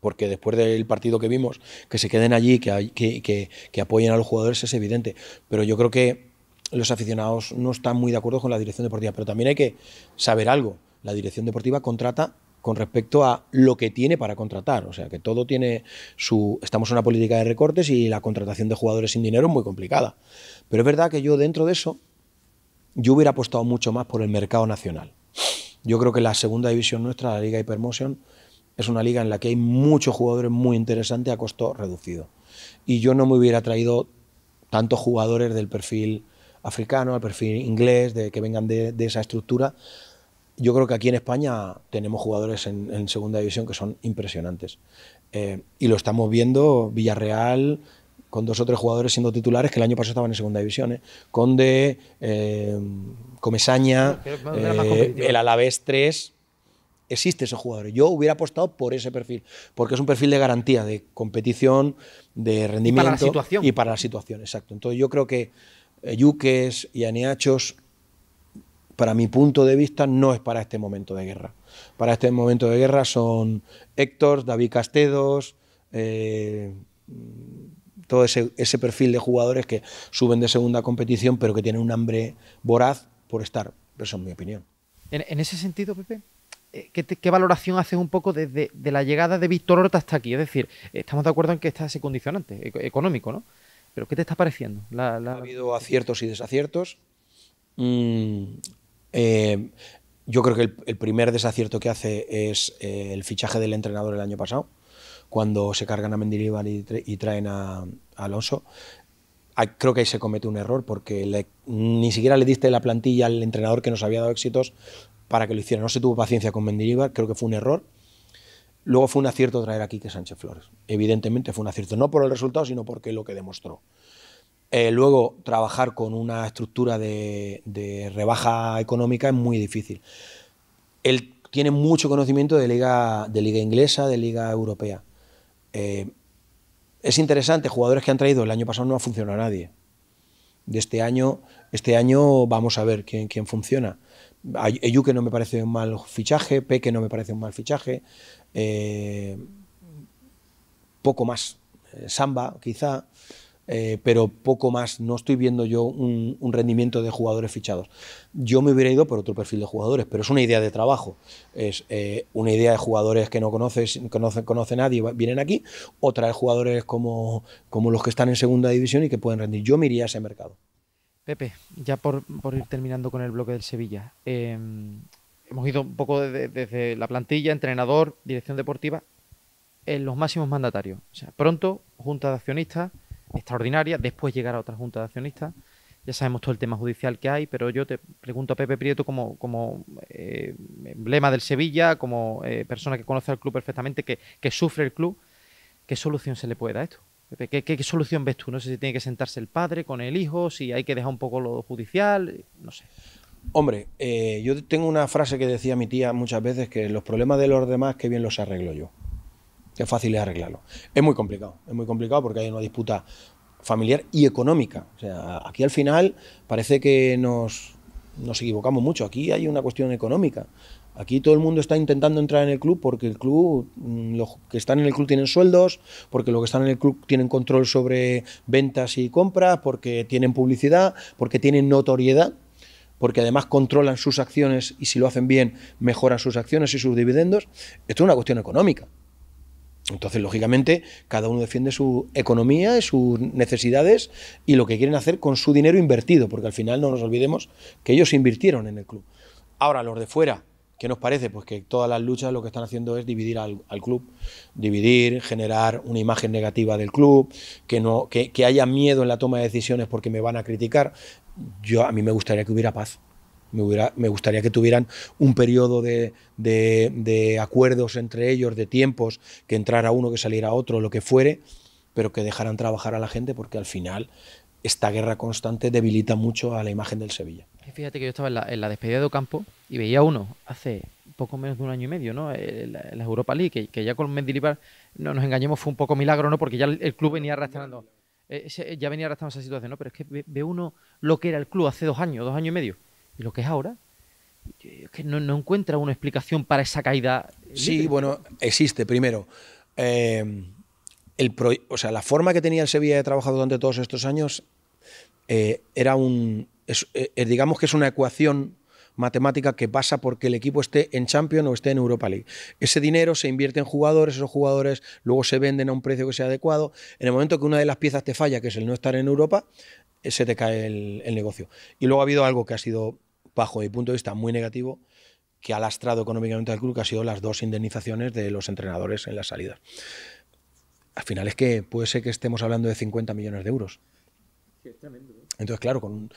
porque después del partido que vimos, que se queden allí, que, que, que, apoyen a los jugadores es evidente. Pero yo creo que los aficionados no están muy de acuerdo con la dirección deportiva, pero también hay que saber algo. La dirección deportiva contrata con respecto a lo que tiene para contratar. O sea, que todo tiene su... Estamos en una política de recortes y la contratación de jugadores sin dinero es muy complicada. Pero es verdad que yo dentro de eso, yo hubiera apostado mucho más por el mercado nacional. Yo creo que la segunda división nuestra, la Liga Hypermotion, es una liga en la que hay muchos jugadores muy interesantes a costo reducido. Y yo no me hubiera traído tantos jugadores del perfil africano, al perfil inglés, de que vengan de, esa estructura. Yo creo que aquí en España tenemos jugadores en, segunda división que son impresionantes. Eh, y lo estamos viendo Villarreal con dos o tres jugadores siendo titulares que el año pasado estaban en segunda división. ¿eh? Conde, eh, Comesaña, eh, el Alavés 3, existe ese jugador. Yo hubiera apostado por ese perfil, porque es un perfil de garantía, de competición, de rendimiento. para la situación. Y para la situación, exacto. Entonces yo creo que eh, yuques y Aneachos para mi punto de vista, no es para este momento de guerra. Para este momento de guerra son Héctor, David Castedos, eh, todo ese, perfil de jugadores que suben de segunda competición, pero que tienen un hambre voraz por estar. Eso es mi opinión. En, ese sentido, Pepe, eh, ¿Qué, valoración haces un poco de la llegada de Víctor Horta hasta aquí? Es decir, estamos de acuerdo en que está ese condicionante económico, ¿no? ¿Pero qué te está pareciendo? Ha habido aciertos y desaciertos. Mm, eh, yo creo que el, primer desacierto que hace es eh, el fichaje del entrenador el año pasado, cuando se cargan a Mendilibar y, y traen a, Alonso. creo que ahí se comete un error porque ni siquiera le diste la plantilla al entrenador que nos había dado éxitos para que lo hiciera. No se tuvo paciencia con Mendilibar, creo que fue un error. Luego fue un acierto traer a que Sánchez Flores. Evidentemente fue un acierto, no por el resultado, sino porque lo que demostró. Eh, luego, trabajar con una estructura de, rebaja económica es muy difícil. Él tiene mucho conocimiento de liga, de liga inglesa, de liga europea. Eh, es interesante, jugadores que han traído el año pasado no ha funcionado nadie. De este año, este año vamos a ver quién, quién funciona. que no me parece un mal fichaje, Peque no me parece un mal fichaje. Eh, poco más. Eh, samba, quizá, eh, pero poco más. No estoy viendo yo un, rendimiento de jugadores fichados. Yo me hubiera ido por otro perfil de jugadores, pero es una idea de trabajo. Es una idea de jugadores que no conoces, conoce, conoce nadie, vienen aquí, o traer jugadores como, como los que están en segunda división y que pueden rendir. Yo me iría a ese mercado. Pepe, ya por, por ir terminando con el bloque del Sevilla. Em, hemos ido un poco desde, la plantilla, entrenador, dirección deportiva, en los máximos mandatarios. O sea, pronto, junta de accionistas extraordinaria, después llegará otra junta de accionistas. Ya sabemos todo el tema judicial que hay, pero yo te pregunto a Pepe Prieto como, como eh, emblema del Sevilla, como eh, persona que conoce al club perfectamente, que, sufre el club, ¿qué solución se le puede dar a esto? qué, solución ves tú? No sé si tiene que sentarse el padre con el hijo, si hay que dejar un poco lo judicial, no sé. Hombre, eh, yo tengo una frase que decía mi tía muchas veces, que los problemas de los demás, que bien los arreglo yo. Qué fácil es arreglarlo. Es muy complicado, es muy complicado porque hay una disputa familiar y económica. O sea, aquí al final parece que nos, nos equivocamos mucho. Aquí hay una cuestión económica. Aquí todo el mundo está intentando entrar en el club porque el club, mm, los que están en el club tienen sueldos, porque los que están en el club tienen control sobre ventas y compras, porque tienen publicidad, porque tienen notoriedad porque además controlan sus acciones y si lo hacen bien, mejoran sus acciones y sus dividendos. Esto es una cuestión económica. Entonces, lógicamente, cada uno defiende su economía, y sus necesidades y lo que quieren hacer con su dinero invertido, porque al final no nos olvidemos que ellos invirtieron en el club. Ahora, los de fuera, ¿qué nos parece? Pues que todas las luchas lo que están haciendo es dividir al, club, dividir, generar una imagen negativa del club, que, no, que haya miedo en la toma de decisiones porque me van a criticar yo, a mí me gustaría que hubiera paz. Me, gustaría que tuvieran un periodo de, acuerdos entre ellos, de tiempos, que entrara uno, que saliera otro, lo que fuere, pero que dejaran trabajar a la gente porque al final esta guerra constante debilita mucho a la imagen del Sevilla. Fíjate que yo estaba en la, despedida de Ocampo y veía uno hace poco menos de un año y medio, ¿no? Eh, la, la Europa League, que, ya con Mendilibar, no nos engañemos, fue un poco milagro, ¿no? Porque ya el, club venía arrastrando. Eh, eh, ya venía arrastrando esa situación, ¿no? Pero es que ve, uno lo que era el club hace dos años, dos años y medio, y lo que es ahora. Es que no, encuentra una explicación para esa caída. Eh, sí, bueno, existe. Primero, el o sea, la forma que tenía el Sevilla de trabajar durante todos estos años era un. digamos que es una ecuación matemática que pasa porque el equipo esté en Champions o esté en Europa League. Ese dinero se invierte en jugadores, esos jugadores luego se venden a un precio que sea adecuado. En el momento que una de las piezas te falla, que es el no estar en Europa, eh, se te cae el, negocio. Y luego ha habido algo que ha sido, bajo mi punto de vista, muy negativo, que ha lastrado económicamente al club, que ha sido las dos indemnizaciones de los entrenadores en la salida Al final es que puede ser que estemos hablando de 50 millones de euros. ¿eh? Entonces, claro, con,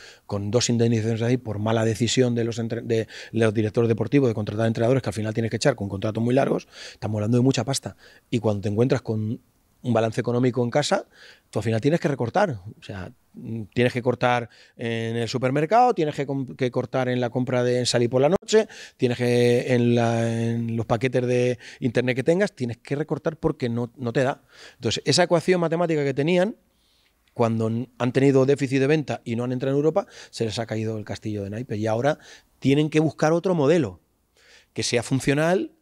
dos indemnizaciones ahí por mala decisión de los, de, los directores deportivos de contratar entrenadores que al final tienes que echar con contratos muy largos, estamos hablando de mucha pasta. Y cuando te encuentras con un balance económico en casa, tú al final tienes que recortar. O sea, mm, tienes que cortar en el supermercado, tienes que, cortar en la compra de salir por la noche, tienes que en, en, los paquetes de internet que tengas, tienes que recortar porque no, no te da. Entonces, esa ecuación matemática que tenían cuando han tenido déficit de venta y no han entrado en Europa, se les ha caído el castillo de naipes. Y ahora tienen que buscar otro modelo que sea funcional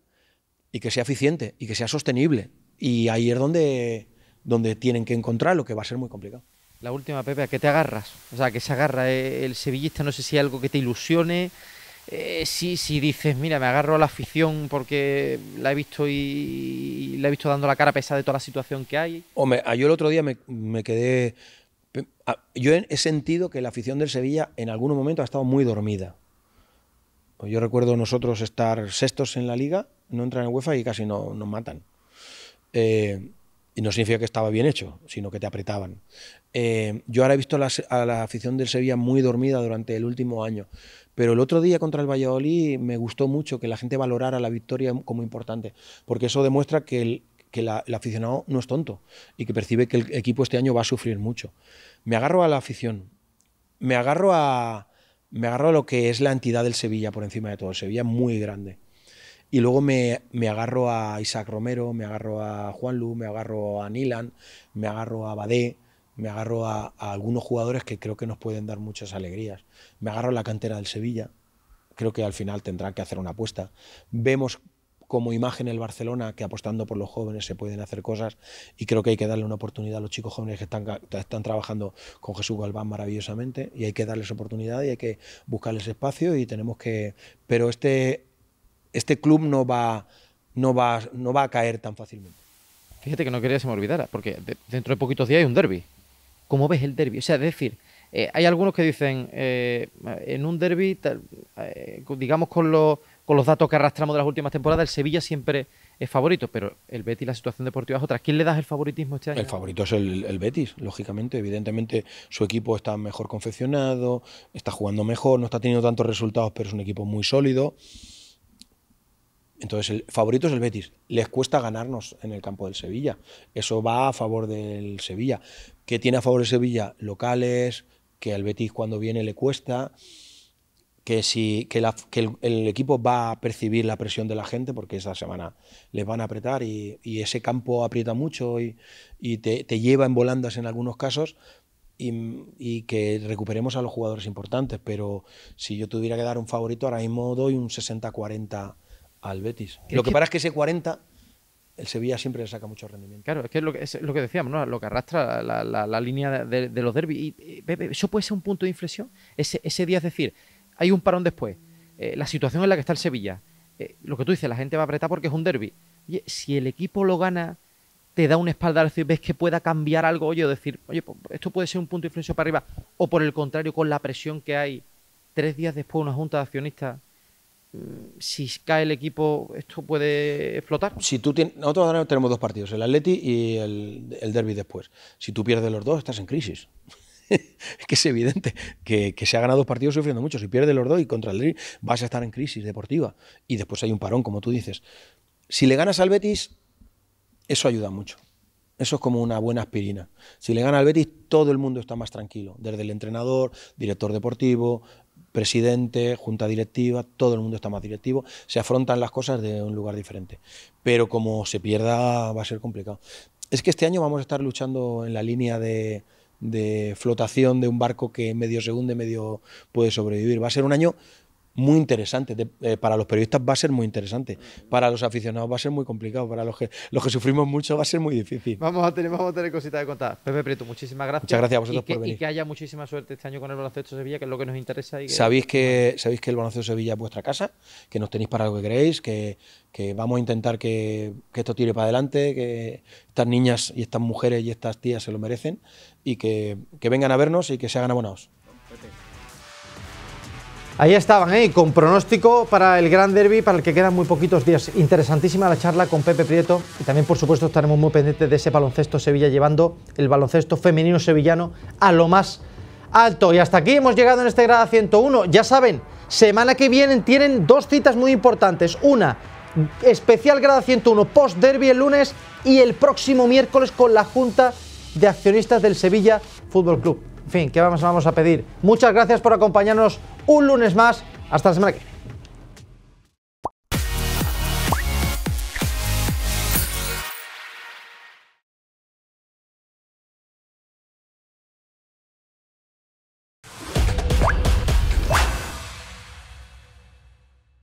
y que sea eficiente y que sea sostenible. Y ahí es donde, donde tienen que encontrar lo que va a ser muy complicado. La última, Pepe, ¿a qué te agarras? O sea, que se agarra eh, el sevillista? No sé si algo que te ilusione, eh, sí, sí, dices, mira, me agarro a la afición porque la he visto y, la he visto dando la cara a pesar de toda la situación que hay. Hombre, ah, yo el otro día me, quedé... Ah, yo he sentido que la afición del Sevilla en algún momento ha estado muy dormida. Pues yo recuerdo nosotros estar sextos en la liga, no entran en UEFA y casi no, nos matan. Eh, y no significa que estaba bien hecho, sino que te apretaban. Eh, yo ahora he visto a la, afición del Sevilla muy dormida durante el último año. Pero el otro día contra el Valladolid me gustó mucho que la gente valorara la victoria como importante, porque eso demuestra que el, el aficionado no es tonto y que percibe que el equipo este año va a sufrir mucho. Me agarro a la afición, me agarro a, me agarro lo que es la entidad del Sevilla por encima de todo. Sevilla muy grande. Y luego me, me, agarro a Isaac Romero, me agarro a Juan Lu, me agarro a Nilan, me agarro a Badé, me agarro a, algunos jugadores que creo que nos pueden dar muchas alegrías. Me agarro a la cantera del Sevilla, creo que al final tendrá que hacer una apuesta. Vemos como imagen el Barcelona que apostando por los jóvenes se pueden hacer cosas y creo que hay que darle una oportunidad a los chicos jóvenes que están, están trabajando con Jesús Galván maravillosamente y hay que darles oportunidad y hay que buscarles espacio y tenemos que... Pero este, este club no va, no, va, no va a caer tan fácilmente. Fíjate que no quería que se me olvidara, porque dentro de poquitos días hay un derby cómo ves el derby. O sea, es decir, eh, hay algunos que dicen, eh, en un derby, eh, digamos con los, con los datos que arrastramos de las últimas temporadas, el Sevilla siempre es favorito, pero el Betis, la situación deportiva es otra. ¿Quién le das el favoritismo este año? El favorito es el, el, Betis, lógicamente. Evidentemente, su equipo está mejor confeccionado, está jugando mejor, no está teniendo tantos resultados, pero es un equipo muy sólido. Entonces, el favorito es el Betis. Les cuesta ganarnos en el campo del Sevilla. Eso va a favor del Sevilla. ¿Qué tiene a favor el Sevilla? Locales, que al Betis cuando viene le cuesta, que, si, el, equipo va a percibir la presión de la gente, porque esa semana les van a apretar y, ese campo aprieta mucho y, te, lleva en volandas en algunos casos. Y, y que recuperemos a los jugadores importantes, pero si yo tuviera que dar un favorito, ahora mismo doy un 60-40 al Betis. Lo que, pasa es que ese 40 el Sevilla siempre le saca mucho rendimiento. Claro, es que es lo que, decíamos, ¿no? lo que arrastra la, línea de, los derbis. eso puede ser un punto de inflexión. Ese, día, es decir, hay un parón después. Eh, la situación en la que está el Sevilla. Eh, lo que tú dices, la gente va a apretar porque es un derby. Oye, si el equipo lo gana, te da un espaldarazo y ves que pueda cambiar algo, oye, o decir, oye, pues, esto puede ser un punto de inflexión para arriba. O por el contrario, con la presión que hay, tres días después una junta de accionistas Mm, si cae el equipo, esto puede explotar. Si tú tienes, nosotros tenemos dos partidos, el Atleti y el, Derby después. Si tú pierdes los dos, estás en crisis. es que es evidente que, se ha ganado dos partidos sufriendo mucho. Si pierdes los dos y contra el Derby, vas a estar en crisis deportiva. Y después hay un parón, como tú dices. Si le ganas al Betis, eso ayuda mucho. Eso es como una buena aspirina. Si le gana al Betis, todo el mundo está más tranquilo. Desde el entrenador, director deportivo, presidente, junta directiva, todo el mundo está más directivo, se afrontan las cosas de un lugar diferente. Pero como se pierda va a ser complicado. Es que este año vamos a estar luchando en la línea de, flotación de un barco que medio se hunde, medio puede sobrevivir. Va a ser un año muy interesante. Eh, para los periodistas va a ser muy interesante. Para los aficionados va a ser muy complicado. Para los que, los que sufrimos mucho va a ser muy difícil. Vamos a tener, vamos a tener cositas de contar. Pepe Prieto, muchísimas gracias. Muchas gracias a vosotros que, por venir. que haya muchísima suerte este año con el baloncesto Sevilla, que es lo que nos interesa. Sabéis, que, sabéis que el baloncesto Sevilla es vuestra casa, que nos tenéis para lo que queréis, que, vamos a intentar que, esto tire para adelante, que estas niñas y estas mujeres y estas tías se lo merecen y que, que vengan a vernos y que se hagan abonados. Ahí estaban, ¿eh? con pronóstico para el Gran Derby, para el que quedan muy poquitos días. Interesantísima la charla con Pepe Prieto y también, por supuesto, estaremos muy pendientes de ese baloncesto Sevilla, llevando el baloncesto femenino sevillano a lo más alto. Y hasta aquí hemos llegado en este grado 101. Ya saben, semana que viene tienen dos citas muy importantes. Una, especial grado 101 post-derby el lunes y el próximo miércoles con la Junta de Accionistas del Sevilla Fútbol Club. En fin, ¿qué más vamos a pedir? Muchas gracias por acompañarnos un lunes más. Hasta la semana que viene.